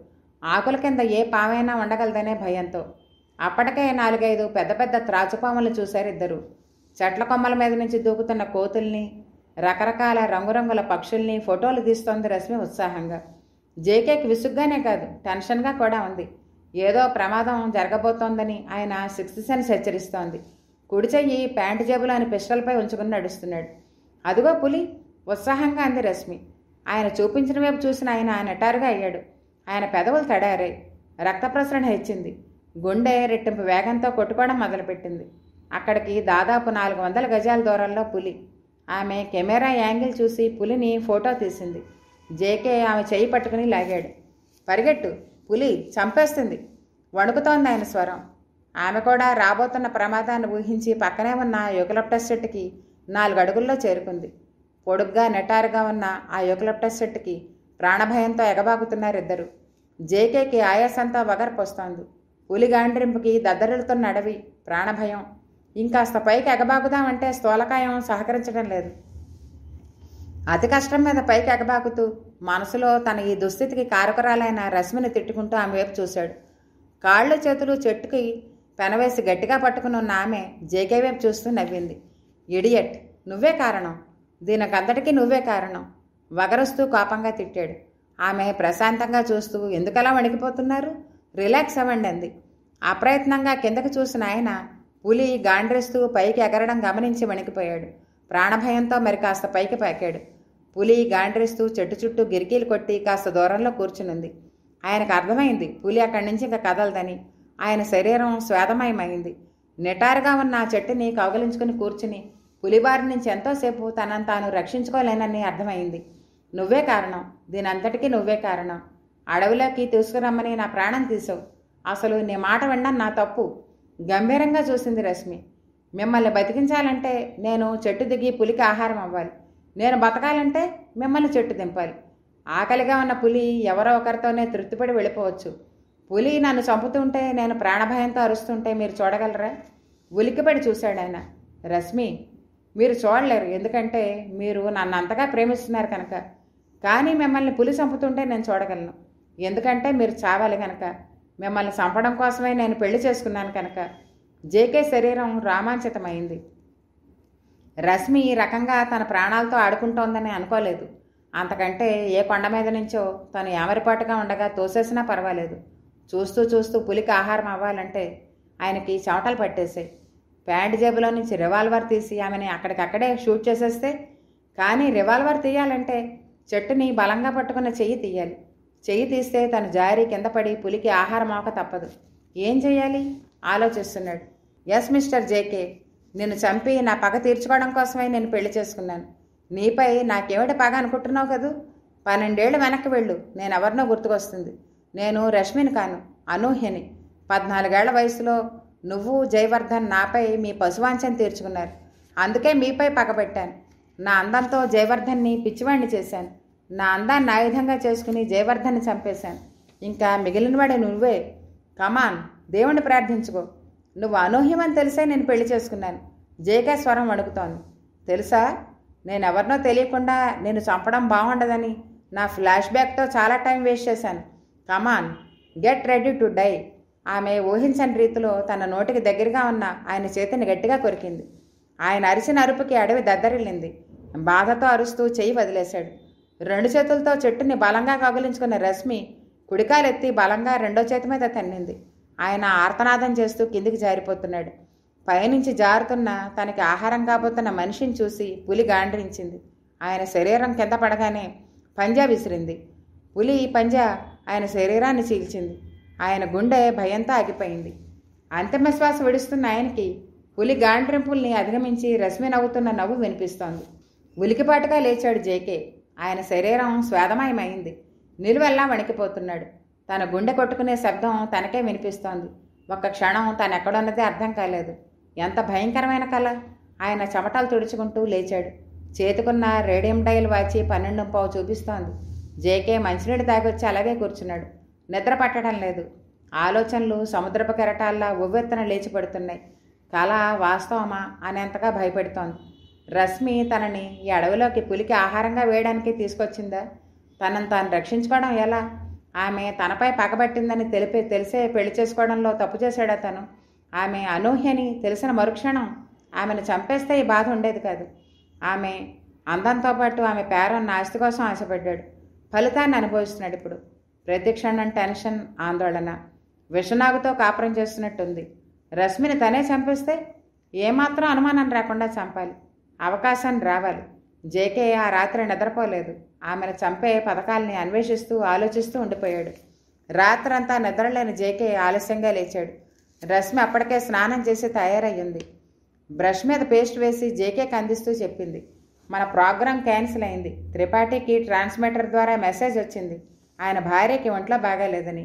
ఆకుల కింద ఏ పావైనా ఉండగలదనే భయంతో అప్పటికే నాలుగైదు పెద్ద పెద్ద త్రాచుపాములు ఇద్దరు చెట్ల కొమ్మల మీద నుంచి దూకుతున్న కోతుల్ని రకరకాల రంగురంగుల పక్షుల్ని ఫోటోలు తీస్తోంది రశ్మి ఉత్సాహంగా జేకేకి విసుగ్గానే కాదు టెన్షన్గా కూడా ఉంది ఏదో ప్రమాదం జరగబోతోందని ఆయన సిక్స్త్ సెన్స్ హెచ్చరిస్తోంది కుడి చెయ్యి ప్యాంటు అని పిస్టల్పై ఉంచుకుని నడుస్తున్నాడు అదిగో పులి ఉత్సాహంగా అంది రశ్మి ఆయన చూపించిన వైపు చూసిన ఆయన నెటారుగా అయ్యాడు ఆయన పెదవులు తడారాయి రక్త ప్రసరణ హెచ్చింది గుండె రెట్టింపు వేగంతో కొట్టుకోవడం మొదలుపెట్టింది అక్కడికి దాదాపు నాలుగు వందల గజాల దూరంలో పులి ఆమె కెమెరా యాంగిల్ చూసి పులిని ఫోటో తీసింది జేకే ఆమె చేయి పట్టుకుని లాగాడు పరిగెట్టు పులి చంపేస్తుంది వణుకుతోంది ఆయన స్వరం ఆమె కూడా రాబోతున్న ప్రమాదాన్ని ఊహించి పక్కనే ఉన్న యూకలప్టస్ చెట్టుకి నాలుగు అడుగుల్లో చేరుకుంది పొడుగ్గా నెటారుగా ఉన్న ఆ యూకలప్టస్ చెట్టుకి ప్రాణభయంతో ఇద్దరు జేకేకి ఆయాసంతో వగర్పొస్తోంది పులిగాండ్రింపుకి దద్దరులతో నడవి ప్రాణభయం ఇంకాస్త పైకి ఎగబాకుదామంటే స్థూలకాయం సహకరించడం లేదు అతి కష్టం మీద పైకి ఎగబాకుతూ మనసులో తన ఈ దుస్థితికి కారకురాలైన రశ్మిని తిట్టుకుంటూ ఆమె వైపు చూశాడు కాళ్ళు చేతులు చెట్టుకి పెనవేసి గట్టిగా పట్టుకుని ఉన్న ఆమె జేకే వైపు చూస్తూ నవ్వింది ఇడియట్ నువ్వే కారణం దీనికంతటికీ నువ్వే కారణం వగరొస్తూ కోపంగా తిట్టాడు ఆమె ప్రశాంతంగా చూస్తూ ఎందుకలా వణికిపోతున్నారు రిలాక్స్ అవ్వండి అంది అప్రయత్నంగా కిందకు చూసిన ఆయన పులి గాండ్రేస్తూ పైకి ఎగరడం గమనించి వణికిపోయాడు ప్రాణభయంతో మరి కాస్త పైకి పాకాడు పులి గాండ్రేస్తూ చెట్టు చుట్టూ గిరికీలు కొట్టి కాస్త దూరంలో కూర్చునుంది ఆయనకు అర్థమైంది పులి అక్కడి నుంచి ఇంకా కదలదని ఆయన శరీరం స్వేదమయమైంది నిటారుగా ఉన్న ఆ చెట్టుని కౌగలించుకుని కూర్చుని పులిబారి నుంచి ఎంతోసేపు తనను తాను రక్షించుకోలేనని అర్థమైంది నువ్వే కారణం దీనంతటికీ నువ్వే కారణం అడవిలోకి తీసుకురమ్మని నా ప్రాణం తీసావు అసలు నీ మాట వినడం నా తప్పు గంభీరంగా చూసింది రశ్మి మిమ్మల్ని బతికించాలంటే నేను చెట్టు దిగి పులికి ఆహారం అవ్వాలి నేను బతకాలంటే మిమ్మల్ని చెట్టు దింపాలి ఆకలిగా ఉన్న పులి ఎవరో ఒకరితోనే తృప్తిపడి వెళ్ళిపోవచ్చు పులి నన్ను చంపుతుంటే నేను ప్రాణభయంతో అరుస్తుంటే మీరు చూడగలరా ఉలిక్కిపడి చూశాడు ఆయన రశ్మి మీరు చూడలేరు ఎందుకంటే మీరు నన్ను అంతగా ప్రేమిస్తున్నారు కనుక కానీ మిమ్మల్ని పులి చంపుతుంటే నేను చూడగలను ఎందుకంటే మీరు చావాలి కనుక మిమ్మల్ని చంపడం కోసమే నేను పెళ్లి చేసుకున్నాను కనుక జేకే శరీరం రామాంచితమైంది రశ్మి ఈ రకంగా తన ప్రాణాలతో ఆడుకుంటోందని అనుకోలేదు అంతకంటే ఏ కొండ మీద నుంచో తను ఎవరిపాటుగా ఉండగా తోసేసినా పర్వాలేదు చూస్తూ చూస్తూ పులికి ఆహారం అవ్వాలంటే ఆయనకి చవటలు పట్టేశాయి ప్యాంట్ జేబులో నుంచి రివాల్వర్ తీసి ఆమెని అక్కడికక్కడే షూట్ చేసేస్తే కానీ రివాల్వర్ తీయాలంటే చెట్టుని బలంగా పట్టుకున్న చెయ్యి తీయాలి చెయ్యి తీస్తే తను జారి కింద పడి పులికి ఆహారం ఆక తప్పదు ఏం చేయాలి ఆలోచిస్తున్నాడు ఎస్ మిస్టర్ జేకే నిన్ను చంపి నా పగ తీర్చుకోవడం కోసమే నేను పెళ్లి చేసుకున్నాను నీపై నాకేమిటి పగ అనుకుంటున్నావు కదూ పన్నెండేళ్ళు వెనక్కి వెళ్ళు నేను ఎవరినో గుర్తుకొస్తుంది నేను రష్మిని కాను అనూహ్యని పద్నాలుగేళ్ల వయసులో నువ్వు జయవర్ధన్ నాపై మీ పశువాంఛను తీర్చుకున్నారు అందుకే మీపై పగబెట్టాను నా అందంతో జయవర్ధన్ని పిచ్చివాణ్ణి చేశాను నా అందాన్ని ఆయుధంగా చేసుకుని జయవర్ధన్ని చంపేశాను ఇంకా మిగిలినవాడే నువ్వే కమాన్ దేవుణ్ణి ప్రార్థించుకో నువ్వు అనూహ్యమని తెలిసే నేను పెళ్లి చేసుకున్నాను జయకా స్వరం వణుకుతోంది తెలుసా నేను ఎవరినో తెలియకుండా నేను చంపడం బాగుండదని నా ఫ్లాష్ బ్యాక్తో చాలా టైం వేస్ట్ చేశాను come on get ready to die ఆమె ఊహించని రీతిలో తన నోటికి దగ్గరగా ఉన్న ఆయన చేతిని గట్టిగా కొరికింది ఆయన అరిసిన అరుపుకి అడవి దద్దరిల్లింది బాధతో అరుస్తూ చెయ్యి వదిలేశాడు రెండు చేతులతో చెట్టుని బలంగా కగులించుకున్న రశ్మి కుడికాలెత్తి బలంగా రెండో చేతి మీద తన్నింది ఆయన ఆర్తనాదం చేస్తూ కిందికి జారిపోతున్నాడు పైనుంచి జారుతున్న తనకి ఆహారం కాబోతున్న మనిషిని చూసి పులి గాండ్రించింది ఆయన శరీరం కింద పడగానే పంజా విసిరింది పులి పంజా ఆయన శరీరాన్ని చీల్చింది ఆయన గుండె భయంతో ఆగిపోయింది అంతిమ శ్వాస విడుస్తున్న ఆయనకి పులి గాండ్రింపుల్ని అధిగమించి రశ్మి నవ్వుతున్న నవ్వు వినిపిస్తోంది ఉలికిపాటుగా లేచాడు జేకే ఆయన శరీరం స్వేదమయమైంది నిలువెల్లా వణికిపోతున్నాడు తన గుండె కొట్టుకునే శబ్దం తనకే వినిపిస్తోంది ఒక్క క్షణం తనెక్కడున్నదే అర్థం కాలేదు ఎంత భయంకరమైన కళ ఆయన చెమటలు తుడుచుకుంటూ లేచాడు చేతుకున్న రేడియం డైల్ వాచి పన్నెండు పావు చూపిస్తోంది జేకే మంచినీటి దాగొచ్చి అలాగే కూర్చున్నాడు నిద్ర పట్టడం లేదు ఆలోచనలు సముద్రపు కెరటాల్లా ఉవ్వెత్తన లేచి పడుతున్నాయి కళ వాస్తవమా అనేంతగా భయపెడుతోంది రశ్మి తనని ఈ అడవిలోకి పులికి ఆహారంగా వేయడానికి తీసుకొచ్చిందా తనను తాను రక్షించుకోవడం ఎలా ఆమె తనపై పగబట్టిందని తెలిపి తెలిసే పెళ్లి చేసుకోవడంలో తప్పు చేశాడా తను ఆమె అనూహ్యని తెలిసిన మరుక్షణం ఆమెను చంపేస్తే ఈ బాధ ఉండేది కాదు ఆమె అందంతో పాటు ఆమె పేరం నాస్తి కోసం ఆశపడ్డాడు ఫలితాన్ని అనుభవిస్తున్నాడు ఇప్పుడు ప్రతిక్షణం టెన్షన్ ఆందోళన విషనాగుతో కాపురం చేస్తున్నట్టుంది రశ్మిని తనే చంపిస్తే ఏమాత్రం అనుమానం రాకుండా చంపాలి అవకాశాన్ని రావాలి జేకే ఆ రాత్రి నిద్రపోలేదు ఆమెను చంపే పథకాల్ని అన్వేషిస్తూ ఆలోచిస్తూ ఉండిపోయాడు రాత్రంతా నిద్రలేని జేకే ఆలస్యంగా లేచాడు రశ్మి అప్పటికే స్నానం చేసి తయారయ్యింది బ్రష్ మీద పేస్ట్ వేసి జేకేకి అందిస్తూ చెప్పింది మన ప్రోగ్రాం క్యాన్సిల్ అయింది త్రిపాఠికి ట్రాన్స్మిటర్ ద్వారా మెసేజ్ వచ్చింది ఆయన భార్యకి ఒంట్లో బాగాలేదని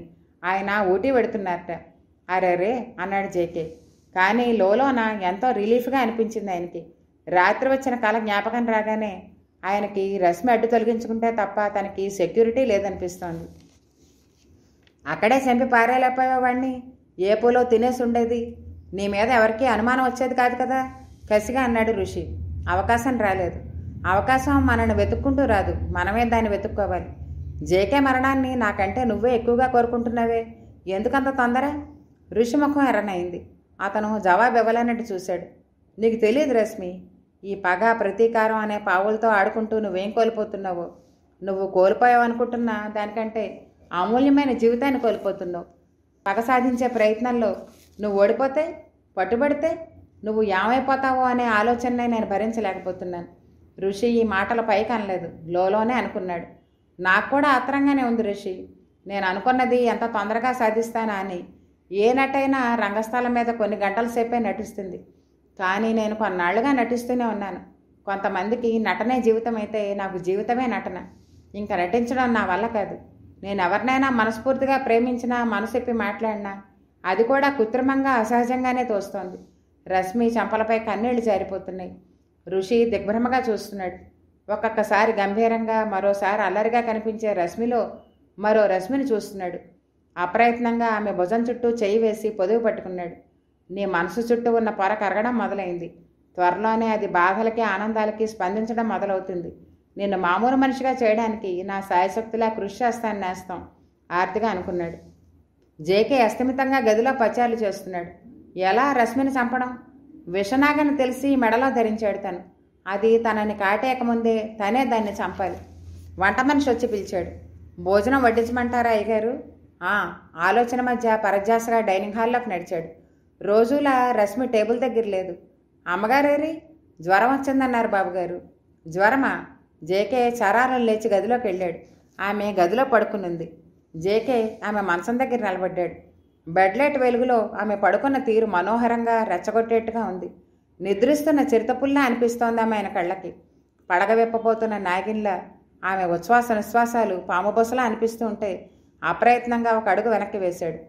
ఆయన ఊటీ పెడుతున్నారట అరే అన్నాడు జేకే కానీ లోలోన ఎంతో రిలీఫ్గా అనిపించింది ఆయనకి రాత్రి వచ్చిన కళ జ్ఞాపకం రాగానే ఆయనకి రశ్మి అడ్డు తొలగించుకుంటే తప్ప తనకి సెక్యూరిటీ లేదనిపిస్తోంది అక్కడే చంపి పారేలేకపోయావు వాడిని ఏ పూలో తినేసి ఉండేది నీ మీద ఎవరికీ అనుమానం వచ్చేది కాదు కదా కసిగా అన్నాడు ఋషి అవకాశం రాలేదు అవకాశం మనల్ని వెతుక్కుంటూ రాదు మనమే దాన్ని వెతుక్కోవాలి జేకే మరణాన్ని నాకంటే నువ్వే ఎక్కువగా కోరుకుంటున్నావే ఎందుకంత తొందర ఋషి ముఖం ఎర్రనైంది అతను జవాబు ఇవ్వలేనట్టు చూశాడు నీకు తెలియదు రశ్మి ఈ పగ ప్రతీకారం అనే పావులతో ఆడుకుంటూ నువ్వేం కోల్పోతున్నావు నువ్వు కోల్పోయావు అనుకుంటున్నా దానికంటే అమూల్యమైన జీవితాన్ని కోల్పోతున్నావు పగ సాధించే ప్రయత్నంలో నువ్వు ఓడిపోతే పట్టుబడితే నువ్వు ఏమైపోతావో అనే ఆలోచననే నేను భరించలేకపోతున్నాను ఋషి ఈ మాటల పైకి అనలేదు లోలోనే అనుకున్నాడు నాకు కూడా ఆత్రంగానే ఉంది ఋషి నేను అనుకున్నది ఎంత తొందరగా సాధిస్తానా అని ఏ నటైనా రంగస్థలం మీద కొన్ని గంటల సేపే నటిస్తుంది కానీ నేను కొన్నాళ్లుగా నటిస్తూనే ఉన్నాను కొంతమందికి నటనే జీవితం అయితే నాకు జీవితమే నటన ఇంకా నటించడం నా వల్ల కాదు నేను ఎవరినైనా మనస్ఫూర్తిగా ప్రేమించినా మనసెప్పి మాట్లాడినా అది కూడా కృత్రిమంగా అసహజంగానే తోస్తోంది రశ్మి చంపలపై కన్నీళ్లు జారిపోతున్నాయి ఋషి దిగ్భ్రమగా చూస్తున్నాడు ఒక్కొక్కసారి గంభీరంగా మరోసారి అల్లరిగా కనిపించే రశ్మిలో మరో రశ్మిని చూస్తున్నాడు అప్రయత్నంగా ఆమె భుజం చుట్టూ చేయి వేసి పొదువు పట్టుకున్నాడు నీ మనసు చుట్టూ ఉన్న పొర కరగడం మొదలైంది త్వరలోనే అది బాధలకి ఆనందాలకి స్పందించడం మొదలవుతుంది నిన్ను మామూలు మనిషిగా చేయడానికి నా సాయశక్తిలా కృషి చేస్తాను నేస్తాం ఆర్తిగా అనుకున్నాడు జేకే అస్తమితంగా గదిలో పచారులు చేస్తున్నాడు ఎలా రశ్మిని చంపడం విషనాగని తెలిసి మెడలో ధరించాడు తను అది తనని కాటేయకముందే తనే దాన్ని చంపాలి వంట మనిషి వచ్చి పిలిచాడు భోజనం వడ్డించమంటారా అయ్యగారు ఆలోచన మధ్య పరధ్యాసగా డైనింగ్ హాల్లోకి నడిచాడు రోజులా రశ్మి టేబుల్ దగ్గర లేదు అమ్మగారేరి జ్వరం వచ్చిందన్నారు బాబుగారు జ్వరమా జేకే చరారం లేచి గదిలోకి వెళ్ళాడు ఆమె గదిలో పడుకునుంది జేకే ఆమె మనసం దగ్గర నిలబడ్డాడు బెడ్లైట్ వెలుగులో ఆమె పడుకున్న తీరు మనోహరంగా రెచ్చగొట్టేట్టుగా ఉంది నిద్రిస్తున్న చిరుతపుల్లా అనిపిస్తోంది ఆమె ఆయన కళ్ళకి పడగ విప్పబోతున్న నాగిన్లా ఆమె ఉచ్ఛ్వాస నిశ్వాసాలు పాము బొసలా అనిపిస్తూ ఉంటే అప్రయత్నంగా ఒక అడుగు వెనక్కి వేశాడు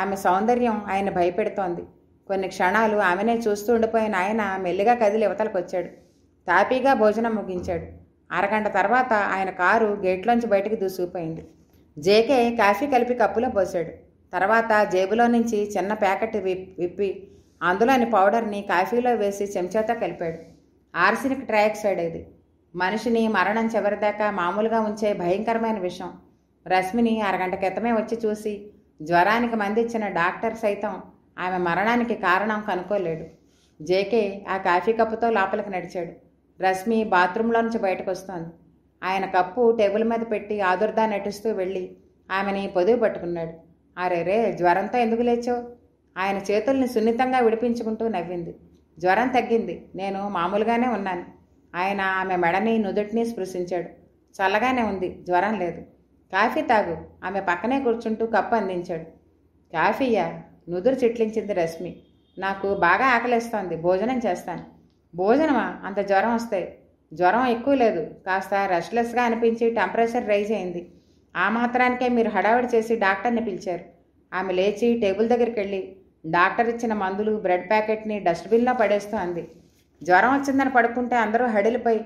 ఆమె సౌందర్యం ఆయన భయపెడుతోంది కొన్ని క్షణాలు ఆమెనే చూస్తూ ఉండిపోయిన ఆయన మెల్లిగా కదిలి యువతలకు వచ్చాడు తాపీగా భోజనం ముగించాడు అరగంట తర్వాత ఆయన కారు గేట్లోంచి బయటకు దూసుకుపోయింది జేకే కాఫీ కలిపి కప్పులో పోసాడు తర్వాత జేబులో నుంచి చిన్న ప్యాకెట్ విప్పి అందులోని పౌడర్ని కాఫీలో వేసి చెంచాతో కలిపాడు ఆర్సినిక్ ట్రయాక్సైడ్ ఇది మనిషిని మరణం చివరిదాకా మామూలుగా ఉంచే భయంకరమైన విషయం రశ్మిని అరగంట క్రితమే వచ్చి చూసి జ్వరానికి మందిచ్చిన డాక్టర్ సైతం ఆమె మరణానికి కారణం కనుక్కోలేడు జేకే ఆ కాఫీ కప్పుతో లోపలికి నడిచాడు రశ్మి బాత్రూంలో నుంచి బయటకు వస్తోంది ఆయన కప్పు టేబుల్ మీద పెట్టి ఆదుర్దా నటిస్తూ వెళ్ళి ఆమెని పొదువు పట్టుకున్నాడు అరేరే జ్వరంతో ఎందుకు లేచావు ఆయన చేతుల్ని సున్నితంగా విడిపించుకుంటూ నవ్వింది జ్వరం తగ్గింది నేను మామూలుగానే ఉన్నాను ఆయన ఆమె మెడని నుదుటిని స్పృశించాడు చల్లగానే ఉంది జ్వరం లేదు కాఫీ తాగు ఆమె పక్కనే కూర్చుంటూ కప్పు అందించాడు కాఫీయా నుదురు చిట్లించింది రశ్మి నాకు బాగా ఆకలిస్తోంది భోజనం చేస్తాను భోజనమా అంత జ్వరం వస్తాయి జ్వరం ఎక్కువ లేదు కాస్త రెస్ట్లెస్గా అనిపించి టెంపరేచర్ రైజ్ అయింది ఆ మాత్రానికే మీరు హడావిడి చేసి డాక్టర్ని పిలిచారు ఆమె లేచి టేబుల్ దగ్గరికి వెళ్ళి డాక్టర్ ఇచ్చిన మందులు బ్రెడ్ ప్యాకెట్ని డస్ట్బిన్లో పడేస్తూ అంది జ్వరం వచ్చిందని పడుకుంటే అందరూ హడిలిపోయి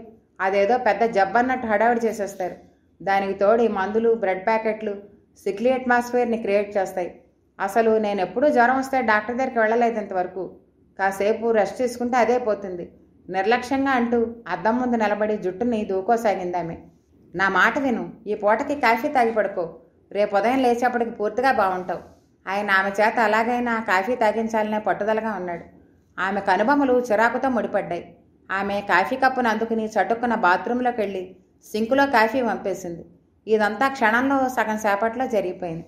అదేదో పెద్ద జబ్బన్నట్టు హడావిడి చేసేస్తారు దానికి తోడు ఈ మందులు బ్రెడ్ ప్యాకెట్లు సిక్లీ అట్మాస్ఫియర్ని క్రియేట్ చేస్తాయి అసలు నేను ఎప్పుడూ జ్వరం వస్తే డాక్టర్ దగ్గరికి వెళ్ళలేదు ఇంతవరకు కాసేపు రెస్ట్ తీసుకుంటే అదే పోతుంది నిర్లక్ష్యంగా అంటూ అద్దం ముందు నిలబడి జుట్టుని దూకోసాగిందామె నా మాట విను ఈ పూటకి కాఫీ తాగి పడుకో రేపు ఉదయం లేచేపటికి పూర్తిగా బాగుంటావు ఆయన ఆమె చేత అలాగైనా కాఫీ తాగించాలనే పట్టుదలగా ఉన్నాడు ఆమె కనుబొమ్మలు చిరాకుతో ముడిపడ్డాయి ఆమె కాఫీ కప్పును అందుకుని చటుక్కున బాత్రూంలోకి వెళ్ళి సింకులో కాఫీ పంపేసింది ఇదంతా క్షణంలో సగం సేపట్లో జరిగిపోయింది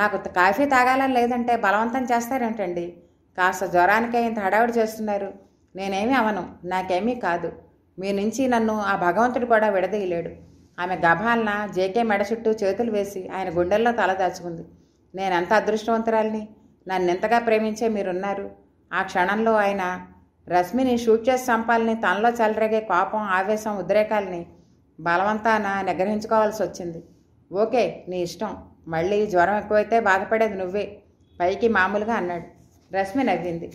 నాకు కాఫీ తాగాలని లేదంటే బలవంతం చేస్తారేంటండి కాస్త జ్వరానికే ఇంత హడావిడి చేస్తున్నారు నేనేమీ అవను నాకేమీ కాదు మీ నుంచి నన్ను ఆ భగవంతుడు కూడా విడదీయలేడు ఆమె గభాలన జేకే మెడ చుట్టూ చేతులు వేసి ఆయన గుండెల్లో తల దాచుకుంది నేనెంత అదృష్టవంతురాల్ని నన్ను ఎంతగా ప్రేమించే మీరున్నారు ఆ క్షణంలో ఆయన రశ్మిని షూట్ చేసి చంపాలని తనలో చెలరేగే కోపం ఆవేశం ఉద్రేకాల్ని బలవంతాన నిగ్రహించుకోవాల్సి వచ్చింది ఓకే నీ ఇష్టం మళ్ళీ జ్వరం ఎక్కువైతే బాధపడేది నువ్వే పైకి మామూలుగా అన్నాడు రశ్మి నవ్వింది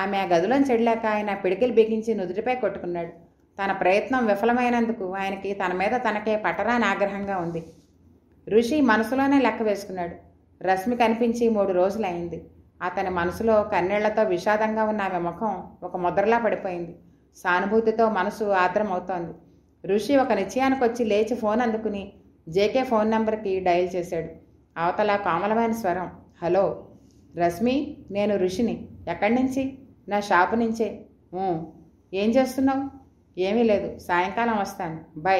ఆమె ఆ గదిలోంచి చెడలేక ఆయన పిడికిలు బిగించి నుదుటిపై కొట్టుకున్నాడు తన ప్రయత్నం విఫలమైనందుకు ఆయనకి తన మీద తనకే పట్టరాని ఆగ్రహంగా ఉంది ఋషి మనసులోనే లెక్క వేసుకున్నాడు రశ్మి కనిపించి మూడు రోజులైంది అతని మనసులో కన్నీళ్లతో విషాదంగా ఉన్న ఆమె ముఖం ఒక ముద్రలా పడిపోయింది సానుభూతితో మనసు ఆర్ద్రమవుతోంది ఋషి ఒక వచ్చి లేచి ఫోన్ అందుకుని జేకే ఫోన్ నంబర్కి డయల్ చేశాడు అవతల కామలమైన స్వరం హలో రశ్మి నేను ఋషిని ఎక్కడి నుంచి నా షాపు నుంచే ఏం చేస్తున్నావు ఏమీ లేదు సాయంకాలం వస్తాను బై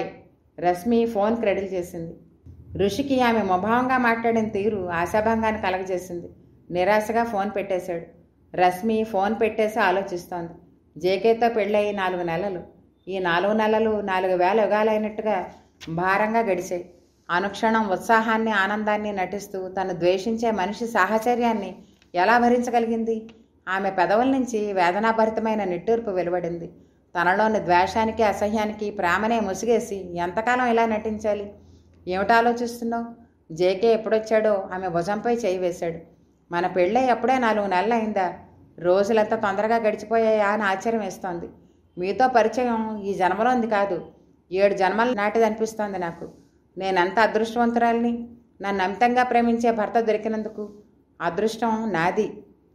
రశ్మి ఫోన్ క్రెడిల్ చేసింది ఋషికి ఆమె ముభావంగా మాట్లాడిన తీరు ఆశాభంగాన్ని కలగజేసింది నిరాశగా ఫోన్ పెట్టేశాడు రశ్మి ఫోన్ పెట్టేసి ఆలోచిస్తోంది జేకేతో పెళ్ళయి నాలుగు నెలలు ఈ నాలుగు నెలలు నాలుగు వేల యుగాలైనట్టుగా భారంగా గడిచాయి అనుక్షణం ఉత్సాహాన్ని ఆనందాన్ని నటిస్తూ తను ద్వేషించే మనిషి సాహచర్యాన్ని ఎలా భరించగలిగింది ఆమె పెదవుల నుంచి వేదనాభరితమైన నిట్టూర్పు వెలువడింది తనలోని ద్వేషానికి అసహ్యానికి ప్రేమనే ముసిగేసి ఎంతకాలం ఇలా నటించాలి ఆలోచిస్తున్నావు జేకే ఎప్పుడొచ్చాడో ఆమె భుజంపై చేయి వేశాడు మన పెళ్ళై అప్పుడే నాలుగు నెలలు అయిందా రోజులంతా తొందరగా గడిచిపోయాయా అని ఆశ్చర్యం వేస్తోంది మీతో పరిచయం ఈ ఉంది కాదు ఏడు జన్మల నాటిది అనిపిస్తోంది నాకు నేనంత అదృష్టవంతురాల్ని నన్ను అమితంగా ప్రేమించే భర్త దొరికినందుకు అదృష్టం నాది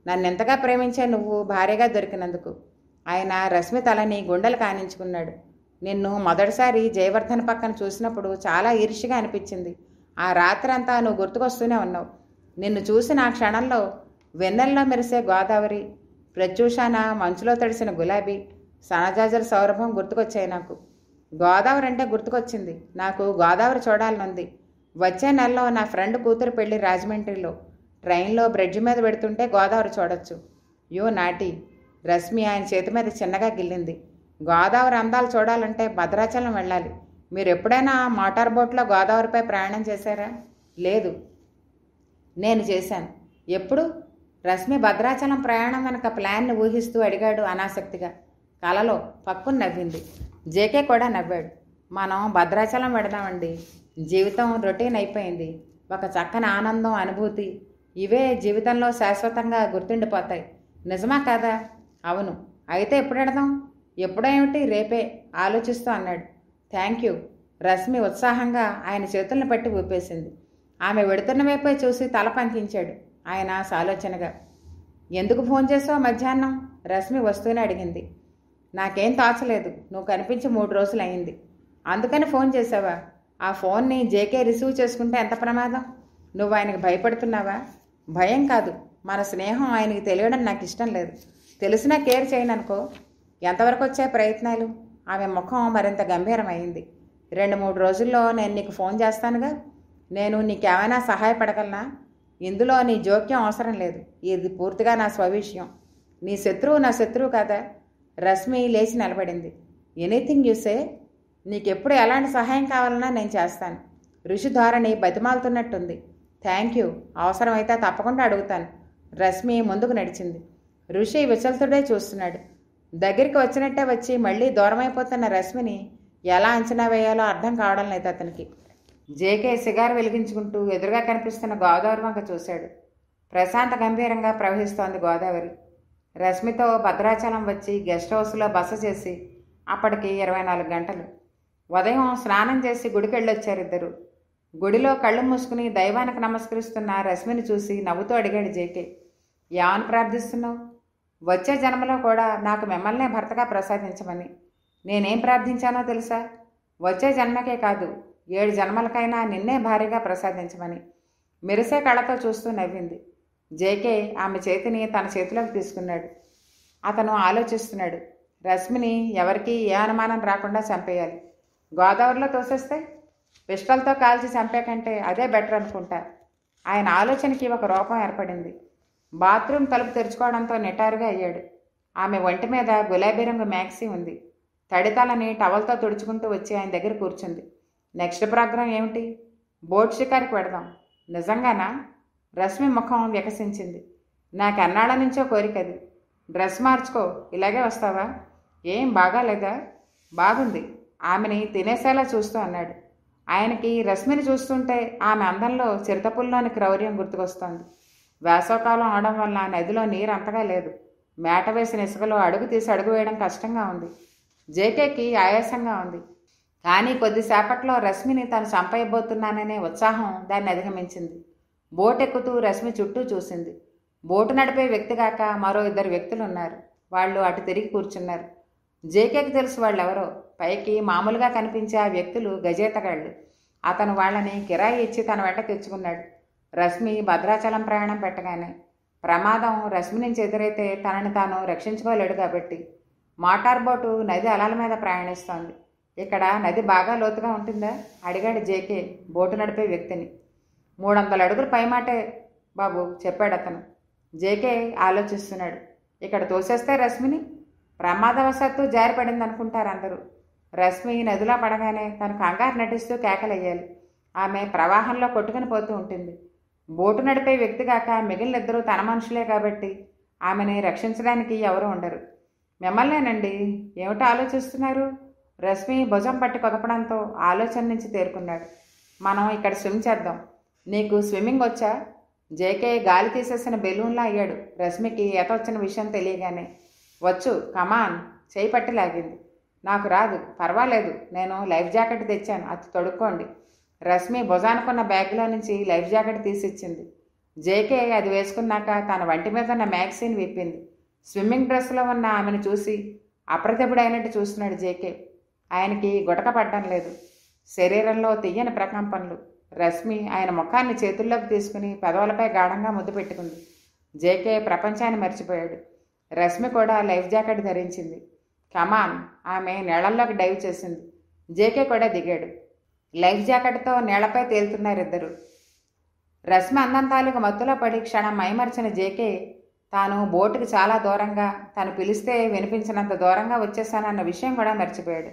నన్ను ఎంతగా ప్రేమించే నువ్వు భార్యగా దొరికినందుకు ఆయన రశ్మి తలని గుండెలు కానించుకున్నాడు నిన్ను మొదటిసారి జయవర్ధన్ పక్కన చూసినప్పుడు చాలా ఈర్ష్యగా అనిపించింది ఆ రాత్రి అంతా నువ్వు గుర్తుకొస్తూనే ఉన్నావు నిన్ను చూసిన ఆ క్షణంలో వెన్నెల్లో మెరిసే గోదావరి ప్రత్యూషాన మంచులో తడిసిన గులాబీ సనజాజుల సౌరభం గుర్తుకొచ్చాయి నాకు గోదావరి అంటే గుర్తుకొచ్చింది నాకు గోదావరి చూడాలనుంది వచ్చే నెలలో నా ఫ్రెండ్ కూతురు పెళ్లి రాజమండ్రిలో ట్రైన్లో బ్రిడ్జ్ మీద పెడుతుంటే గోదావరి చూడొచ్చు యో నాటి రశ్మి ఆయన చేతి మీద చిన్నగా గిల్లింది గోదావరి అందాలు చూడాలంటే భద్రాచలం వెళ్ళాలి మీరు ఎప్పుడైనా మోటార్ బోట్లో గోదావరిపై ప్రయాణం చేశారా లేదు నేను చేశాను ఎప్పుడు రశ్మి భద్రాచలం ప్రయాణం వెనక ప్లాన్ని ఊహిస్తూ అడిగాడు అనాసక్తిగా కలలో పక్కున నవ్వింది జేకే కూడా నవ్వాడు మనం భద్రాచలం పెడదామండి జీవితం రొటీన్ అయిపోయింది ఒక చక్కని ఆనందం అనుభూతి ఇవే జీవితంలో శాశ్వతంగా గుర్తుండిపోతాయి నిజమా కాదా అవును అయితే ఎప్పుడు పెడదాం ఎప్పుడేమిటి రేపే ఆలోచిస్తూ అన్నాడు థ్యాంక్ యూ రశ్మి ఉత్సాహంగా ఆయన చేతులను పట్టి ఊపేసింది ఆమె వెడుతున్న వైపే చూసి తల పంకించాడు ఆయన సాలోచనగా ఎందుకు ఫోన్ చేసావు మధ్యాహ్నం రశ్మి వస్తూనే అడిగింది నాకేం తాచలేదు నువ్వు కనిపించి మూడు రోజులు అయింది అందుకని ఫోన్ చేసావా ఆ ఫోన్ని జేకే రిసీవ్ చేసుకుంటే ఎంత ప్రమాదం నువ్వు ఆయనకు భయపడుతున్నావా భయం కాదు మన స్నేహం ఆయనకి తెలియడం నాకు ఇష్టం లేదు తెలిసినా కేర్ చేయననుకో ఎంతవరకు వచ్చాయి ప్రయత్నాలు ఆమె ముఖం మరింత గంభీరమైంది రెండు మూడు రోజుల్లో నేను నీకు ఫోన్ చేస్తానుగా నేను నీకేమైనా సహాయపడగలనా ఇందులో నీ జోక్యం అవసరం లేదు ఇది పూర్తిగా నా స్వవిషయం నీ శత్రువు నా శత్రువు కదా రశ్మి లేచి నిలబడింది ఎనీథింగ్ యూసే నీకెప్పుడు ఎలాంటి సహాయం కావాలన్నా నేను చేస్తాను ఋషి ధోరణి బతిమాలుతున్నట్టుంది థ్యాంక్ యూ అవసరమైతే తప్పకుండా అడుగుతాను రశ్మి ముందుకు నడిచింది ఋషి విచలితుడే చూస్తున్నాడు దగ్గరికి వచ్చినట్టే వచ్చి మళ్ళీ దూరమైపోతున్న రశ్మిని ఎలా అంచనా వేయాలో అర్థం కావడం లేదు అతనికి జేకే సిగారు వెలిగించుకుంటూ ఎదురుగా కనిపిస్తున్న గోదావరి వంక చూశాడు ప్రశాంత గంభీరంగా ప్రవహిస్తోంది గోదావరి రష్మితో భద్రాచలం వచ్చి గెస్ట్ హౌస్లో బస చేసి అప్పటికి ఇరవై నాలుగు గంటలు ఉదయం స్నానం చేసి వెళ్ళొచ్చారు ఇద్దరు గుడిలో కళ్ళు మూసుకుని దైవానికి నమస్కరిస్తున్న రశ్మిని చూసి నవ్వుతూ అడిగాడు జేకే ఏమని ప్రార్థిస్తున్నావు వచ్చే జన్మలో కూడా నాకు మిమ్మల్నే భర్తగా ప్రసాదించమని నేనేం ప్రార్థించానో తెలుసా వచ్చే జన్మకే కాదు ఏడు జన్మలకైనా నిన్నే భారీగా ప్రసాదించమని మెరిసే కళ్ళతో చూస్తూ నవ్వింది జేకే ఆమె చేతిని తన చేతిలోకి తీసుకున్నాడు అతను ఆలోచిస్తున్నాడు రశ్మిని ఎవరికి ఏ అనుమానం రాకుండా చంపేయాలి గోదావరిలో తోసేస్తే పిస్టల్తో కాల్చి చంపేకంటే అదే బెటర్ అనుకుంటా ఆయన ఆలోచనకి ఒక రూపం ఏర్పడింది బాత్రూమ్ తలుపు తెరుచుకోవడంతో నిటారుగా అయ్యాడు ఆమె ఒంటి మీద గులాబీ రంగు మ్యాక్సీ ఉంది తడితలని టవల్తో తుడుచుకుంటూ వచ్చి ఆయన దగ్గర కూర్చుంది నెక్స్ట్ ప్రోగ్రాం ఏమిటి బోట్ షికారికి పెడదాం నిజంగానా రశ్మి ముఖం వికసించింది నాకు అన్నాళ్ళ నుంచో కోరికది డ్రెస్ మార్చుకో ఇలాగే వస్తావా ఏం బాగాలేదా బాగుంది ఆమెని తినేసేలా చూస్తూ అన్నాడు ఆయనకి రశ్మిని చూస్తుంటే ఆమె అందంలో చిరుతపుల్లోని క్రౌర్యం గుర్తుకొస్తోంది వేసవకాలం అవడం వల్ల నదిలో నీరు అంతగా లేదు మేట వేసిన ఇసుకలో అడుగు తీసి అడుగు వేయడం కష్టంగా ఉంది జేకేకి ఆయాసంగా ఉంది కానీ కొద్దిసేపట్లో రశ్మిని తను చంపయబోతున్నాననే ఉత్సాహం దాన్ని అధిగమించింది బోటెక్కుతూ రశ్మి చుట్టూ చూసింది బోటు నడిపే వ్యక్తి కాక మరో ఇద్దరు వ్యక్తులు ఉన్నారు వాళ్ళు అటు తిరిగి కూర్చున్నారు జేకేకి తెలుసు వాళ్ళెవరో పైకి మామూలుగా కనిపించే ఆ వ్యక్తులు గజేతగాళ్ళు అతను వాళ్ళని కిరాయి ఇచ్చి తన వెంట తెచ్చుకున్నాడు రశ్మి భద్రాచలం ప్రయాణం పెట్టగానే ప్రమాదం రశ్మి నుంచి ఎదురైతే తనని తాను రక్షించుకోలేడు కాబట్టి మోటార్ బోటు నది అలల మీద ప్రయాణిస్తోంది ఇక్కడ నది బాగా లోతుగా ఉంటుందా అడిగాడు జేకే బోటు నడిపే వ్యక్తిని మూడు వందల పై పైమాటే బాబు చెప్పాడు అతను జేకే ఆలోచిస్తున్నాడు ఇక్కడ తోసేస్తే రశ్మిని ప్రమాదవశాత్తు జారిపడింది అనుకుంటారు అందరూ రశ్మి నదిలో పడగానే తను కంగారు నటిస్తూ కేకలయ్యాలి ఆమె ప్రవాహంలో కొట్టుకుని పోతూ ఉంటుంది బోటు నడిపే వ్యక్తిగాక మిగిలినిద్దరూ తన మనుషులే కాబట్టి ఆమెని రక్షించడానికి ఎవరు ఉండరు మిమ్మల్నేనండి ఏమిటి ఆలోచిస్తున్నారు రశ్మి భుజం పట్టి కొదపడంతో ఆలోచన నుంచి తేరుకున్నాడు మనం ఇక్కడ స్విమ్ చేద్దాం నీకు స్విమ్మింగ్ వచ్చా జేకే గాలి తీసేసిన బెలూన్లా అయ్యాడు రశ్మికి ఎత వచ్చిన విషయం తెలియగానే వచ్చు కమాన్ చేయి లాగింది నాకు రాదు పర్వాలేదు నేను లైఫ్ జాకెట్ తెచ్చాను అది తొడుక్కోండి రశ్మి భుజానుకున్న బ్యాగ్లో నుంచి లైఫ్ జాకెట్ తీసిచ్చింది జేకే అది వేసుకున్నాక తన వంటి మీద ఉన్న మ్యాగ్జిన్ విప్పింది స్విమ్మింగ్ డ్రెస్లో ఉన్న ఆమెను చూసి అయినట్టు చూస్తున్నాడు జేకే ఆయనకి గుటక పడ్డం లేదు శరీరంలో తీయని ప్రకంపనలు రశ్మి ఆయన ముఖాన్ని చేతుల్లోకి తీసుకుని పెదవులపై గాఢంగా ముద్దు పెట్టుకుంది జేకే ప్రపంచాన్ని మర్చిపోయాడు రశ్మి కూడా లైఫ్ జాకెట్ ధరించింది కమాన్ ఆమె నీళ్ళల్లోకి డైవ్ చేసింది జేకే కూడా దిగాడు లైఫ్ జాకెట్తో నీళ్లపై ఇద్దరు రశ్మి అందంతాలకు మత్తులో పడి క్షణం మైమర్చిన జేకే తాను బోటుకు చాలా దూరంగా తను పిలిస్తే వినిపించినంత దూరంగా వచ్చేసానన్న విషయం కూడా మర్చిపోయాడు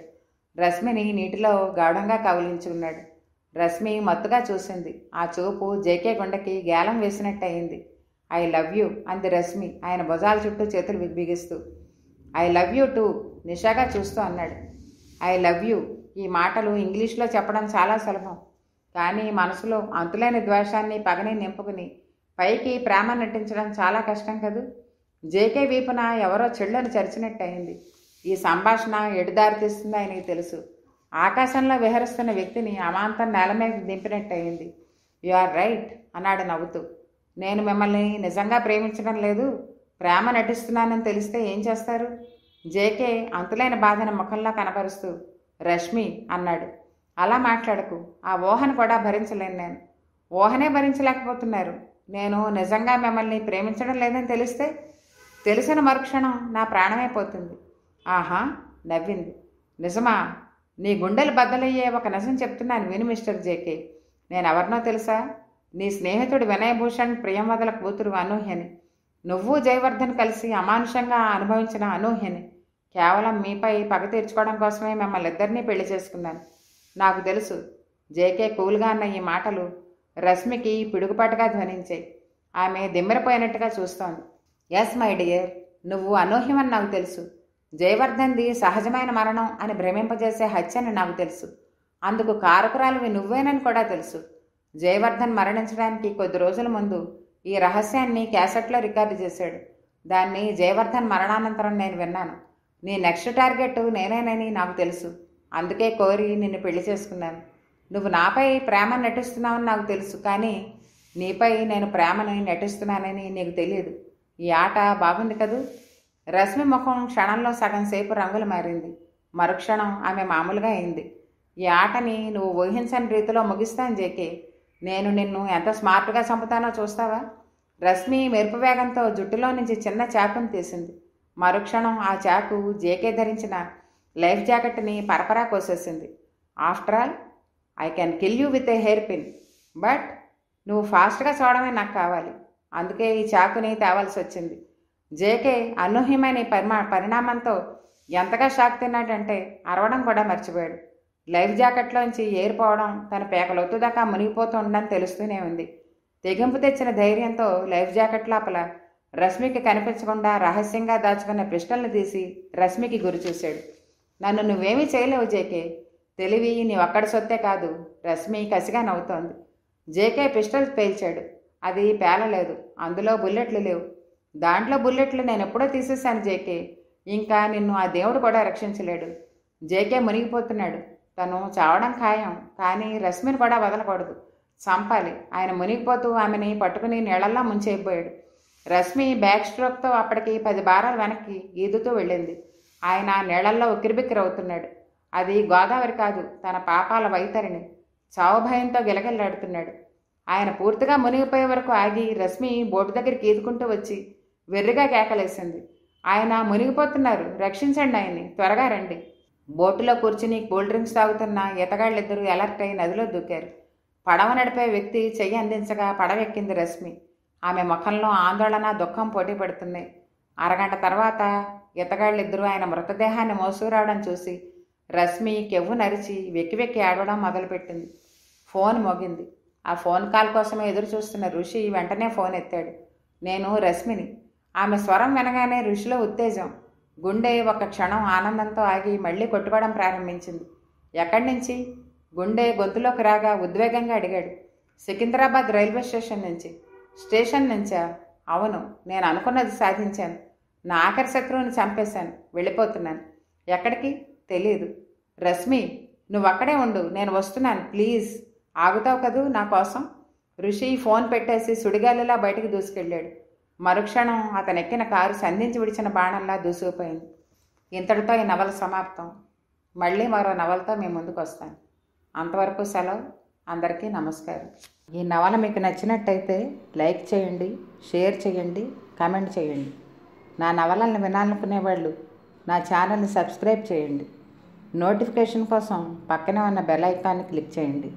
రశ్మిని నీటిలో గాఢంగా కౌలించుకున్నాడు రశ్మి మత్తుగా చూసింది ఆ చూపు జేకే గుండెకి గేలం వేసినట్టు అయింది ఐ లవ్ యూ అంది రశ్మి ఆయన భుజాల చుట్టూ చేతులు బిగిస్తూ ఐ లవ్ యూ టూ నిషాగా చూస్తూ అన్నాడు ఐ లవ్ యూ ఈ మాటలు ఇంగ్లీష్లో చెప్పడం చాలా సులభం కానీ మనసులో అంతులేని ద్వేషాన్ని పగని నింపుకుని పైకి ప్రేమ నటించడం చాలా కష్టం కదూ జేకే వీపున ఎవరో చెళ్ళను చరిచినట్టు అయింది ఈ సంభాషణ ఎడుదారి తీస్తుంది ఆయనకి తెలుసు ఆకాశంలో విహరిస్తున్న వ్యక్తిని అమాంతం నేల మీద దింపినట్టయింది యు ఆర్ రైట్ అన్నాడు నవ్వుతూ నేను మిమ్మల్ని నిజంగా ప్రేమించడం లేదు ప్రేమ నటిస్తున్నానని తెలిస్తే ఏం చేస్తారు జేకే అంతులైన బాధను ముఖంలో కనపరుస్తూ రష్మి అన్నాడు అలా మాట్లాడకు ఆ ఊహను కూడా భరించలేను నేను ఊహనే భరించలేకపోతున్నారు నేను నిజంగా మిమ్మల్ని ప్రేమించడం లేదని తెలిస్తే తెలిసిన మరుక్షణం నా ప్రాణమైపోతుంది ఆహా నవ్వింది నిజమా నీ గుండెలు బద్దలయ్యే ఒక నిజం చెప్తున్నాను విను మిస్టర్ జేకే నేను ఎవరినో తెలుసా నీ స్నేహితుడు వినయభూషణ్ ప్రియంవదల కూతురు అనూహ్యని నువ్వు జయవర్ధన్ కలిసి అమానుషంగా అనుభవించిన అనూహ్యని కేవలం మీపై పగ తీర్చుకోవడం కోసమే మిమ్మల్ని ఇద్దరినీ పెళ్లి చేసుకున్నాను నాకు తెలుసు జేకే కూల్గా అన్న ఈ మాటలు రశ్మికి పిడుగుపాటుగా ధ్వనించాయి ఆమె దిమ్మిరపోయినట్టుగా చూస్తోంది ఎస్ మై డియర్ నువ్వు అనూహ్యమని నాకు తెలుసు జయవర్ధన్ది సహజమైన మరణం అని భ్రమింపజేసే హత్యని నాకు తెలుసు అందుకు కారకురాలువి నువ్వేనని కూడా తెలుసు జయవర్ధన్ మరణించడానికి కొద్ది రోజుల ముందు ఈ రహస్యాన్ని క్యాసెట్లో రికార్డు చేశాడు దాన్ని జయవర్ధన్ మరణానంతరం నేను విన్నాను నీ నెక్స్ట్ టార్గెట్ నేనేనని నాకు తెలుసు అందుకే కోరి నిన్ను పెళ్లి చేసుకున్నాను నువ్వు నాపై ప్రేమ నటిస్తున్నావని నాకు తెలుసు కానీ నీపై నేను ప్రేమని నటిస్తున్నానని నీకు తెలియదు ఈ ఆట బాగుంది కదూ రశ్మి ముఖం క్షణంలో సగం సేపు రంగులు మారింది మరుక్షణం ఆమె మామూలుగా అయింది ఈ ఆటని నువ్వు ఊహించని రీతిలో ముగిస్తాను జేకే నేను నిన్ను ఎంత స్మార్ట్గా చంపుతానో చూస్తావా రశ్మి మెరుపు వేగంతో జుట్టులో నుంచి చిన్న చాకును తీసింది మరుక్షణం ఆ చాకు జేకే ధరించిన లైఫ్ జాకెట్ని పరపరా కోసేసింది after all I can kill you with a hairpin but నువ్వు ఫాస్ట్గా చూడమే నాకు కావాలి అందుకే ఈ చాకుని తేవాల్సి వచ్చింది జేకే అనూహ్యమైన పరిమా పరిణామంతో ఎంతగా షాక్ తిన్నాడంటే అరవడం కూడా మర్చిపోయాడు లైఫ్ జాకెట్లోంచి ఏరిపోవడం తన పేకలొత్తు దాకా మునిగిపోతుండడం తెలుస్తూనే ఉంది తెగింపు తెచ్చిన ధైర్యంతో లైఫ్ జాకెట్ లోపల రశ్మికి కనిపించకుండా రహస్యంగా దాచుకున్న పిస్టల్ని తీసి రశ్మికి గురి చూశాడు నన్ను నువ్వేమీ చేయలేవు జేకే తెలివి నీ ఒక్కడి సొత్తే కాదు రశ్మి కసిగా నవ్వుతోంది జేకే పిస్టల్ పేల్చాడు అది పేలలేదు అందులో బుల్లెట్లు లేవు దాంట్లో బుల్లెట్లు నేను ఎప్పుడో తీసేశాను జేకే ఇంకా నిన్ను ఆ దేవుడు కూడా రక్షించలేడు జేకే మునిగిపోతున్నాడు తను చావడం ఖాయం కానీ రశ్మిని కూడా వదలకూడదు చంపాలి ఆయన మునిగిపోతూ ఆమెని పట్టుకుని నీళ్ళల్లో ముంచైపోయాడు రశ్మి బ్యాక్ స్ట్రోక్తో అప్పటికి పది భారాలు వెనక్కి ఈదుతూ వెళ్ళింది ఆయన నీళ్ళల్లో అవుతున్నాడు అది గోదావరి కాదు తన పాపాల వైతరిని చావు భయంతో గిలగిల్లాడుతున్నాడు ఆయన పూర్తిగా మునిగిపోయే వరకు ఆగి రశ్మి బోటు దగ్గరికి ఈదుకుంటూ వచ్చి వెర్రిగా కేకలేసింది ఆయన మునిగిపోతున్నారు రక్షించండి ఆయన్ని త్వరగా రండి బోటులో కూర్చుని కూల్ డ్రింక్స్ తాగుతున్న ఇతగాళ్ళిద్దరూ అలర్ట్ అయి నదిలో దూకారు పడవ నడిపే వ్యక్తి చెయ్యి అందించగా పడవెక్కింది రశ్మి ఆమె ముఖంలో ఆందోళన దుఃఖం పోటీ పడుతుంది అరగంట తర్వాత ఇతగాళ్ళిద్దరూ ఆయన మృతదేహాన్ని మోసుకురావడం చూసి రశ్మి కెవ్వు నరిచి వెక్కి వెక్కి ఆడవడం మొదలుపెట్టింది ఫోన్ మోగింది ఆ ఫోన్ కాల్ కోసమే ఎదురు చూస్తున్న ఋషి వెంటనే ఫోన్ ఎత్తాడు నేను రశ్మిని ఆమె స్వరం వినగానే ఋషిలో ఉత్తేజం గుండె ఒక క్షణం ఆనందంతో ఆగి మళ్ళీ కొట్టుకోవడం ప్రారంభించింది ఎక్కడి నుంచి గుండె గొంతులోకి రాగా ఉద్వేగంగా అడిగాడు సికింద్రాబాద్ రైల్వే స్టేషన్ నుంచి స్టేషన్ నుంచా అవును నేను అనుకున్నది సాధించాను నా ఆఖరి శత్రువుని చంపేశాను వెళ్ళిపోతున్నాను ఎక్కడికి తెలియదు రశ్మి నువ్వు అక్కడే ఉండు నేను వస్తున్నాను ప్లీజ్ ఆగుతావు కదూ నా కోసం ఋషి ఫోన్ పెట్టేసి సుడిగాలిలా బయటకు దూసుకెళ్ళాడు మరుక్షణం అతనెక్కిన కారు సంధించి విడిచిన బాణంలా దూసుకుపోయింది ఇంతటితో ఈ నవల సమాప్తం మళ్ళీ మరో నవలతో మీ ముందుకు వస్తాను అంతవరకు సెలవు అందరికీ నమస్కారం ఈ నవల మీకు నచ్చినట్టయితే లైక్ చేయండి షేర్ చేయండి కామెంట్ చేయండి నా వినాలనుకునే వినాలనుకునేవాళ్ళు నా ఛానల్ని సబ్స్క్రైబ్ చేయండి నోటిఫికేషన్ కోసం పక్కనే ఉన్న బెల్ ఐకాన్ని క్లిక్ చేయండి